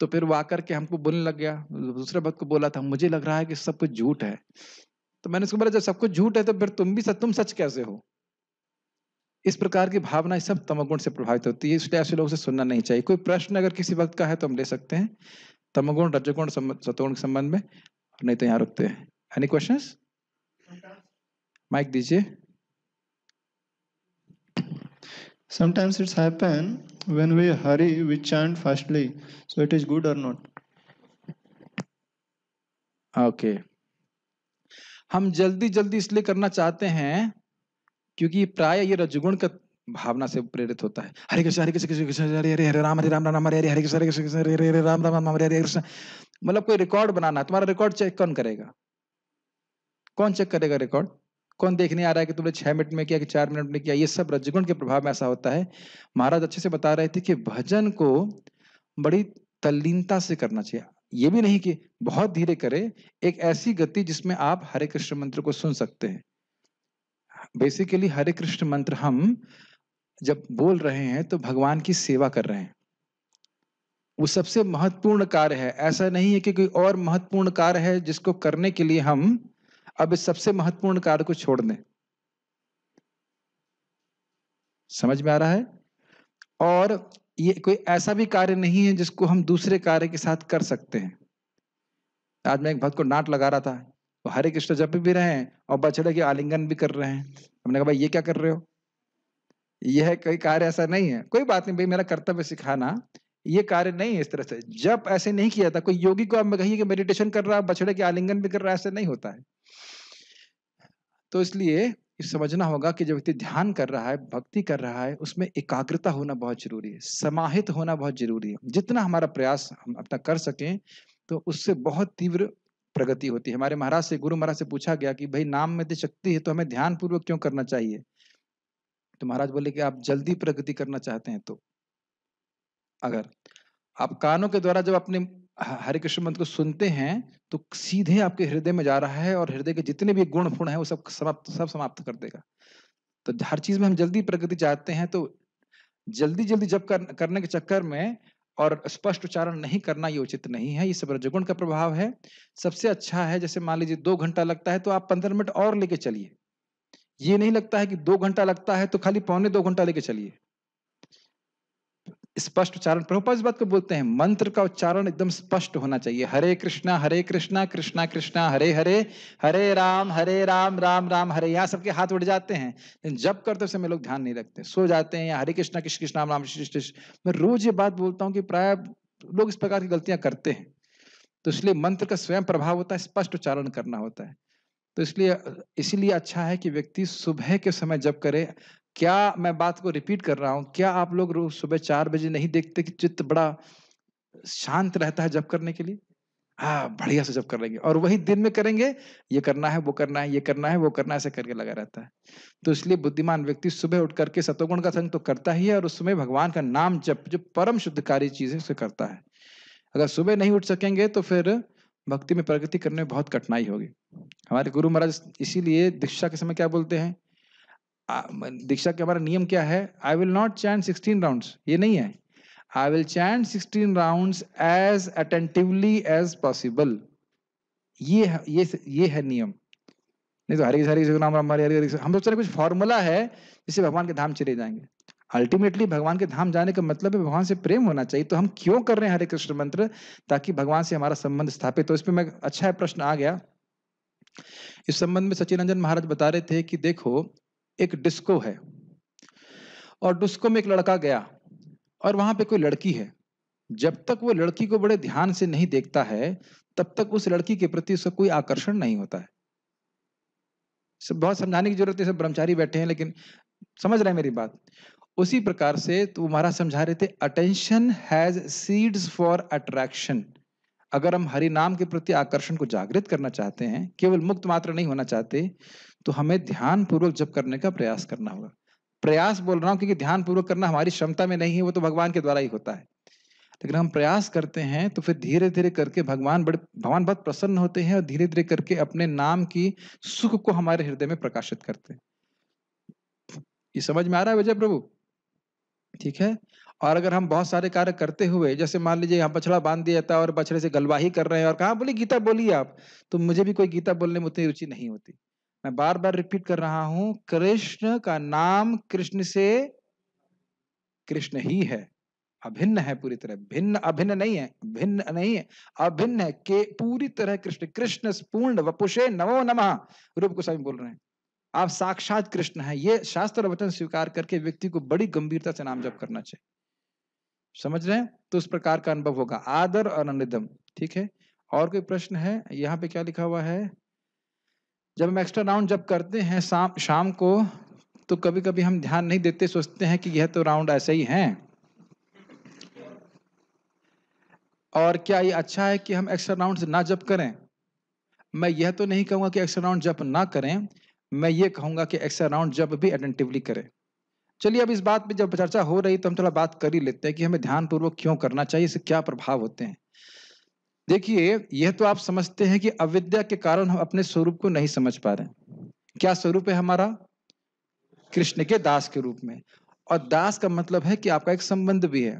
तो फिर वो आकर के हमको बोलने लग गया दूसरे भक्त को बोला था मुझे लग रहा है कि सब कुछ झूठ है तो मैंने उसको बोला जब सब कुछ झूठ है तो फिर तुम भी सच तुम सच कैसे हो इस प्रकार की भावना सब तमगुण से प्रभावित होती है इसलिए ऐसे लोगों से सुनना नहीं चाहिए कोई प्रश्न अगर किसी वक्त का है तो हम ले सकते हैं तमगुण रजगुण सतगुण के संबंध में नहीं तो यहाँ रुकते हैं एनी क्वेश्चन माइक दीजिए sometimes it's happen when we hurry we chant fastly so it is good or not okay हम जल्दी जल्दी इसलिए करना चाहते हैं क्योंकि प्राय ये रजगुण का भावना से प्रेरित होता है हरे कृष्ण हरे कृष्ण कृष्ण कृष्ण हरे हरे हरे राम हरे राम राम हरे हरे हरे कृष्ण हरे कृष्ण हरे हरे राम राम राम हरे हरे कृष्ण मतलब कोई रिकॉर्ड बनाना है तुम्हारा रिकॉर्ड चेक कौन करेगा कौन चेक करेगा रिकॉर्ड कौन देखने आ रहा है कि तुमने छह मिनट में किया कि चार मिनट में किया ये सब रजगुण के प्रभाव में ऐसा होता है महाराज अच्छे से बता रहे थे कि भजन को बड़ी तल्लीनता से करना चाहिए ये भी नहीं कि बहुत धीरे करें एक ऐसी गति जिसमें आप हरे कृष्ण मंत्र को सुन सकते हैं बेसिकली हरे कृष्ण मंत्र हम जब बोल रहे हैं तो भगवान की सेवा कर रहे हैं वो सबसे महत्वपूर्ण कार्य है ऐसा नहीं है कि कोई और महत्वपूर्ण कार्य है जिसको करने के लिए हम अब इस सबसे महत्वपूर्ण कार्य को छोड़ दें समझ में आ रहा है और ये कोई ऐसा भी कार्य नहीं है जिसको हम दूसरे कार्य के साथ कर सकते हैं आज मैं एक भक्त को नाट लगा रहा था वो हरे कृष्ण जप भी रहे हैं और बछड़े के आलिंगन भी कर रहे हैं हमने कहा भाई ये क्या कर रहे हो यह कोई कार्य ऐसा नहीं है कोई बात नहीं भाई मेरा कर्तव्य सिखाना ये कार्य नहीं है इस तरह से जब ऐसे नहीं किया था कोई योगी को आप कहिए कि मेडिटेशन कर रहा है बछड़े के आलिंगन भी कर रहा है ऐसे नहीं होता है तो इसलिए समझना होगा कि जब व्यक्ति ध्यान कर रहा है भक्ति कर रहा है उसमें एकाग्रता होना बहुत जरूरी है समाहित होना बहुत जरूरी है जितना हमारा प्रयास हम अपना कर सकें तो उससे बहुत तीव्र प्रगति होती है हमारे महाराज से गुरु महाराज से पूछा गया कि भाई नाम में तो शक्ति है तो हमें ध्यान पूर्वक क्यों करना चाहिए तो महाराज बोले कि आप जल्दी प्रगति करना चाहते हैं तो अगर आप कानों के द्वारा जब अपने हरे कृष्ण मंत्र को सुनते हैं तो सीधे आपके हृदय में जा रहा है और हृदय के जितने भी गुण फुण है वो सब समाप्त सब समाप्त कर देगा तो हर चीज में हम जल्दी प्रगति चाहते हैं तो जल्दी जल्दी जब कर, करने के चक्कर में और स्पष्ट उच्चारण नहीं करना ये उचित नहीं है ये सब रजगुण का प्रभाव है सबसे अच्छा है जैसे मान लीजिए दो घंटा लगता है तो आप पंद्रह मिनट और लेके चलिए ये नहीं लगता है कि दो घंटा लगता है तो खाली पौने दो घंटा लेके चलिए स्पष्ट उच्चारण प्रभुपा इस बात को बोलते हैं मंत्र का उच्चारण एकदम स्पष्ट होना चाहिए हरे कृष्णा हरे कृष्णा कृष्णा कृष्णा हरे हरे हरे राम हरे राम राम राम हरे यहाँ सबके हाथ उठ जाते हैं लेकिन जब करते समय लोग ध्यान नहीं रखते सो जाते हैं या हरे कृष्णा कृष्ण कृष्ण राम राम कृष्ण मैं रोज ये बात बोलता हूँ कि प्राय लोग इस प्रकार की गलतियां करते हैं तो इसलिए मंत्र का स्वयं प्रभाव होता है स्पष्ट उच्चारण करना होता है तो इसलिए इसीलिए अच्छा है कि व्यक्ति सुबह के समय जब करे क्या मैं बात को रिपीट कर रहा हूं क्या आप लोग रोज सुबह चार बजे नहीं देखते कि चित्त बड़ा शांत रहता है जब करने के लिए हाँ बढ़िया से जब कर लेंगे और वही दिन में करेंगे ये करना है वो करना है ये करना है वो करना है ऐसे करके लगा रहता है तो इसलिए बुद्धिमान व्यक्ति सुबह उठ करके सतोगुण का संग तो करता ही है और उस समय भगवान का नाम जप जो परम शुद्धकारी चीज है उसे करता है अगर सुबह नहीं उठ सकेंगे तो फिर भक्ति में प्रगति करने में बहुत कठिनाई होगी हमारे गुरु महाराज इसीलिए दीक्षा के समय क्या बोलते हैं दीक्षा के हमारा नियम क्या है I will not chant sixteen round ये नहीं है I will chant sixteen round as attentively as possible ये ये ये है नियम नहीं तो हरी हरे नाम राम हरी हरी हम तो लोग कुछ फॉर्मूला है जिससे भगवान के धाम चले जाएंगे अल्टीमेटली भगवान के धाम जाने का मतलब है भगवान से प्रेम होना चाहिए तो हम क्यों कर रहे हैं हरे कृष्ण मंत्र ताकि भगवान से हमारा संबंध स्थापित हो इसमें मैं अच्छा है प्रश्न आ गया इस संबंध में सचिन रंजन महाराज बता रहे थे कि देखो एक डिस्को है और डिस्को में एक लड़का गया और वहां पे कोई लड़की है जब तक वो लड़की को बड़े ध्यान से नहीं देखता है तब तक उस लड़की के प्रति उसका कोई आकर्षण नहीं होता है सब बहुत समझाने की जरूरत है सब ब्रह्मचारी बैठे हैं लेकिन समझ रहे हैं मेरी बात उसी प्रकार से तो महाराज समझा रहे थे attention has seeds for attraction अगर हम हरि नाम के प्रति आकर्षण को जागृत करना चाहते हैं केवल मुक्त मात्र नहीं होना चाहते तो हमें ध्यान पूर्वक जप करने का प्रयास करना होगा प्रयास बोल रहा हूँ क्योंकि ध्यान पूर्वक करना हमारी क्षमता में नहीं है वो तो भगवान के द्वारा ही होता है लेकिन हम प्रयास करते हैं तो फिर धीरे धीरे करके भगवान बड़े भगवान बहुत प्रसन्न होते हैं और धीरे धीरे करके अपने नाम की सुख को हमारे हृदय में प्रकाशित करते हैं ये समझ में आ रहा है विजय प्रभु ठीक है और अगर हम बहुत सारे कार्य करते हुए जैसे मान लीजिए यहाँ बछड़ा बांध दिया जाता है और बछड़े से गलवाही कर रहे हैं और कहा बोली गीता बोली आप तो मुझे भी कोई गीता बोलने में उतनी रुचि नहीं होती मैं बार बार रिपीट कर रहा हूं कृष्ण का नाम कृष्ण से कृष्ण ही है अभिन्न है पूरी तरह भिन्न अभिन्न नहीं है भिन्न नहीं है अभिन्न है के पूरी तरह कृष्ण कृष्ण पूर्ण वपुषे नमो नमः रूप गोस्वामी बोल रहे हैं आप साक्षात कृष्ण है ये शास्त्र वचन स्वीकार करके व्यक्ति को बड़ी गंभीरता से नाम जप करना चाहिए समझ रहे हैं तो उस प्रकार का अनुभव होगा आदर और अनिदम ठीक है और कोई प्रश्न है यहाँ पे क्या लिखा हुआ है जब हम एक्स्ट्रा राउंड जब करते हैं शाम शाम को तो कभी कभी हम ध्यान नहीं देते सोचते हैं कि यह तो राउंड ऐसे ही हैं और क्या ये अच्छा है कि हम एक्स्ट्रा राउंड ना जब करें मैं यह तो नहीं कहूंगा कि एक्स्ट्रा राउंड जब ना करें मैं ये कहूंगा कि एक्स्ट्रा राउंड जब भी अटेंटिवली करें चलिए अब इस बात पे जब चर्चा हो रही तो हम थोड़ा बात कर ही लेते हैं कि हमें ध्यानपूर्वक क्यों करना चाहिए इससे क्या प्रभाव होते हैं देखिए यह तो आप समझते हैं कि अविद्या के कारण हम अपने स्वरूप को नहीं समझ पा रहे क्या स्वरूप है हमारा कृष्ण के दास के रूप में और दास का मतलब है कि आपका एक संबंध भी है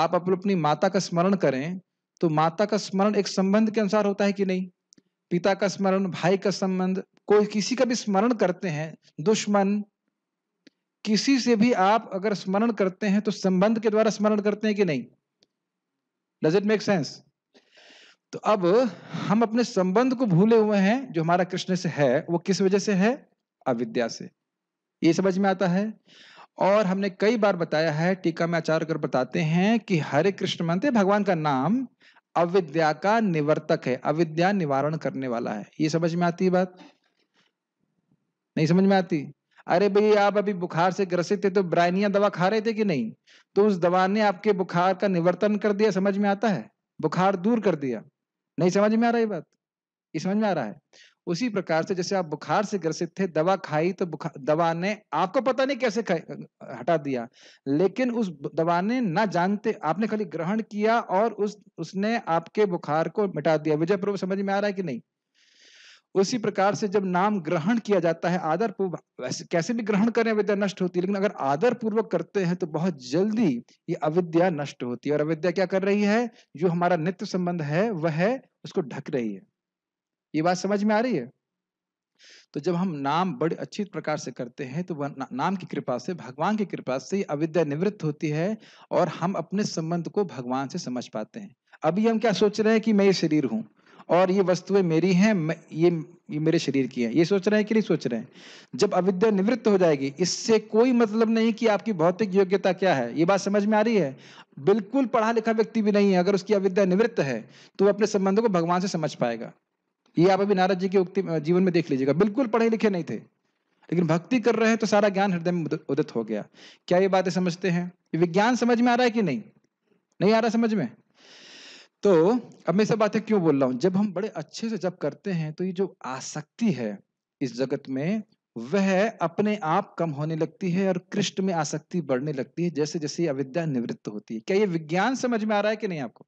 आप अपनी माता का स्मरण करें तो माता का स्मरण एक संबंध के अनुसार होता है कि नहीं पिता का स्मरण भाई का संबंध कोई किसी का भी स्मरण करते हैं दुश्मन किसी से भी आप अगर स्मरण करते हैं तो संबंध के द्वारा स्मरण करते हैं कि नहीं डज इट मेक सेंस तो अब हम अपने संबंध को भूले हुए हैं जो हमारा कृष्ण से है वो किस वजह से है अविद्या से ये समझ में आता है और हमने कई बार बताया है टीका में आचार्य कर बताते हैं कि हरे कृष्ण मानते भगवान का नाम अविद्या का निवर्तक है अविद्या निवारण करने वाला है ये समझ में आती है बात नहीं समझ में आती अरे भाई आप अभी बुखार से ग्रसित थे तो ब्राइनिया दवा खा रहे थे कि नहीं तो उस दवा ने आपके बुखार का निवर्तन कर दिया समझ में आता है बुखार दूर कर दिया नहीं समझ में आ रही बात ये समझ में आ रहा है उसी प्रकार से जैसे आप बुखार से ग्रसित थे दवा खाई तो बुखार दवा ने आपको पता नहीं कैसे हटा दिया लेकिन उस दवा ने ना जानते आपने खाली ग्रहण किया और उस उसने आपके बुखार को मिटा दिया विजय प्रभु समझ में आ रहा है कि नहीं उसी प्रकार से जब नाम ग्रहण किया जाता है आदर पूर्वक वैसे कैसे भी ग्रहण करें अविद्या नष्ट होती है लेकिन अगर आदर पूर्वक करते हैं तो बहुत जल्दी ये अविद्या नष्ट होती है और अविद्या क्या कर रही है जो हमारा नित्य संबंध है वह है उसको ढक रही है ये बात समझ में आ रही है तो जब हम नाम बड़े अच्छी प्रकार से करते हैं तो वह नाम की कृपा से भगवान की कृपा से अविद्या निवृत्त होती है और हम अपने संबंध को भगवान से समझ पाते हैं अभी हम क्या सोच रहे हैं कि मैं ये शरीर हूँ और ये वस्तुएं मेरी हैं ये ये मेरे शरीर की है ये सोच रहे हैं कि नहीं सोच रहे हैं जब अविद्या निवृत्त हो जाएगी इससे कोई मतलब नहीं कि आपकी भौतिक योग्यता क्या है ये बात समझ में आ रही है बिल्कुल पढ़ा लिखा व्यक्ति भी नहीं है अगर उसकी अविद्या निवृत्त है तो अपने संबंधों को भगवान से समझ पाएगा ये आप अभी नारद जी के उक्ति जीवन में देख लीजिएगा बिल्कुल पढ़े लिखे नहीं थे लेकिन भक्ति कर रहे हैं तो सारा ज्ञान हृदय में उदित हो गया क्या ये बातें समझते हैं विज्ञान समझ में आ रहा है कि नहीं नहीं आ रहा समझ में तो अब मैं सब बातें क्यों बोल रहा हूँ जब हम बड़े अच्छे से जब करते हैं तो ये जो आसक्ति है इस जगत में वह अपने आप कम होने लगती है और कृष्ण में आसक्ति बढ़ने लगती है जैसे जैसे अविद्या निवृत्त होती है क्या ये विज्ञान समझ में आ रहा है कि नहीं आपको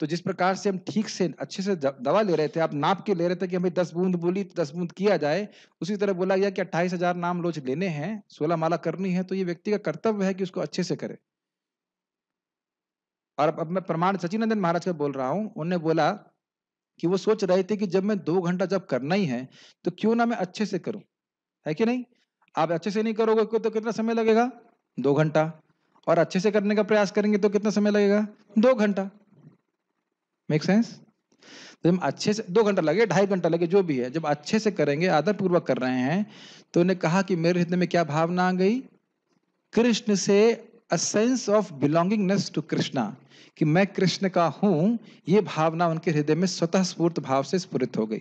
तो जिस प्रकार से हम ठीक से अच्छे से दवा ले रहे थे आप नाप के ले रहे थे कि हमें दस बूंद बोली तो दस बूंद किया जाए उसी तरह बोला गया कि अट्ठाईस हजार नाम लोज लेने हैं सोलह माला करनी है तो ये व्यक्ति का कर्तव्य है कि उसको अच्छे से करे और अब मैं प्रमाण सचिनंदन महाराज का बोल रहा हूँ उन्होंने बोला कि वो सोच रहे थे कि जब मैं दो घंटा जब करना ही है तो क्यों ना मैं अच्छे से करूं है कि नहीं आप अच्छे से नहीं करोगे तो कितना समय लगेगा दो घंटा और अच्छे से करने का प्रयास करेंगे तो कितना समय लगेगा दो घंटा मेक सेंस तो जब अच्छे से दो घंटा लगे ढाई घंटा लगे जो भी है जब अच्छे से करेंगे आदर पूर्वक कर रहे हैं तो उन्हें कहा कि मेरे हृदय में क्या भावना आ गई कृष्ण से a sense of belongingness to Krishna कि मैं कृष्ण का हूं ये भावना उनके हृदय में स्वतः स्फूर्त भाव से स्फुरित हो गई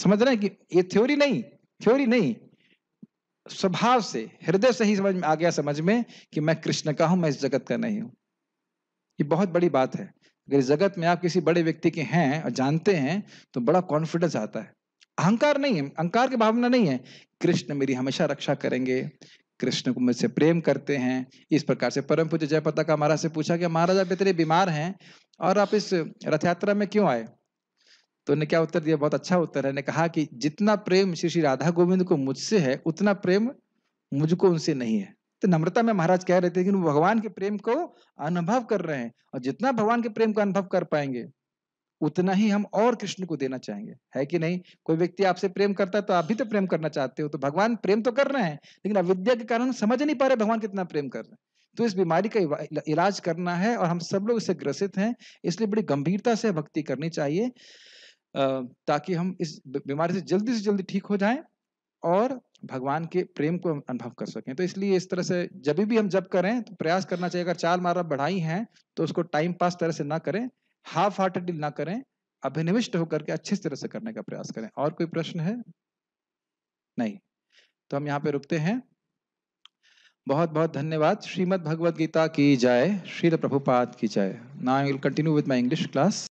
समझ रहे हैं कि ये थ्योरी नहीं थ्योरी नहीं स्वभाव से हृदय से ही समझ में आ गया समझ में कि मैं कृष्ण का हूं मैं इस जगत का नहीं हूं ये बहुत बड़ी बात है अगर जगत में आप किसी बड़े व्यक्ति के हैं और जानते हैं तो बड़ा कॉन्फिडेंस आता है अहंकार नहीं है अहंकार की भावना नहीं है कृष्ण मेरी हमेशा रक्षा करेंगे कृष्ण को मुझसे प्रेम करते हैं इस प्रकार से परम पूज्य जयपता का महाराज से पूछा कि महाराज आप इतने बीमार हैं और आप इस रथ यात्रा में क्यों आए तो उन्हें क्या उत्तर दिया बहुत अच्छा उत्तर है ने कहा कि जितना प्रेम श्री श्री राधा गोविंद को मुझसे है उतना प्रेम मुझको उनसे नहीं है तो नम्रता में महाराज कह रहे थे कि भगवान के प्रेम को अनुभव कर रहे हैं और जितना भगवान के प्रेम का अनुभव कर पाएंगे उतना ही हम और कृष्ण को देना चाहेंगे है कि नहीं कोई व्यक्ति आपसे प्रेम करता है तो आप भी तो प्रेम करना चाहते हो तो भगवान प्रेम तो कर रहे हैं लेकिन अविद्या के कारण समझ नहीं पा रहे भगवान कितना प्रेम कर रहे हैं तो इस बीमारी का इलाज करना है और हम सब लोग इससे ग्रसित हैं इसलिए बड़ी गंभीरता से भक्ति करनी चाहिए ताकि हम इस बीमारी से जल्दी से जल्दी ठीक हो जाए और भगवान के प्रेम को अनुभव कर सकें तो इसलिए इस तरह से जब भी हम जब करें तो प्रयास करना चाहिए अगर चार मारा बढ़ाई हैं तो उसको टाइम पास तरह से ना करें हाफ हार्टेडली ना करें अभिनिविष्ट होकर के अच्छी तरह से करने का प्रयास करें और कोई प्रश्न है नहीं तो हम यहाँ पे रुकते हैं बहुत बहुत धन्यवाद श्रीमद भगवद गीता की जय श्री प्रभुपाद की जय ना will continue with my English class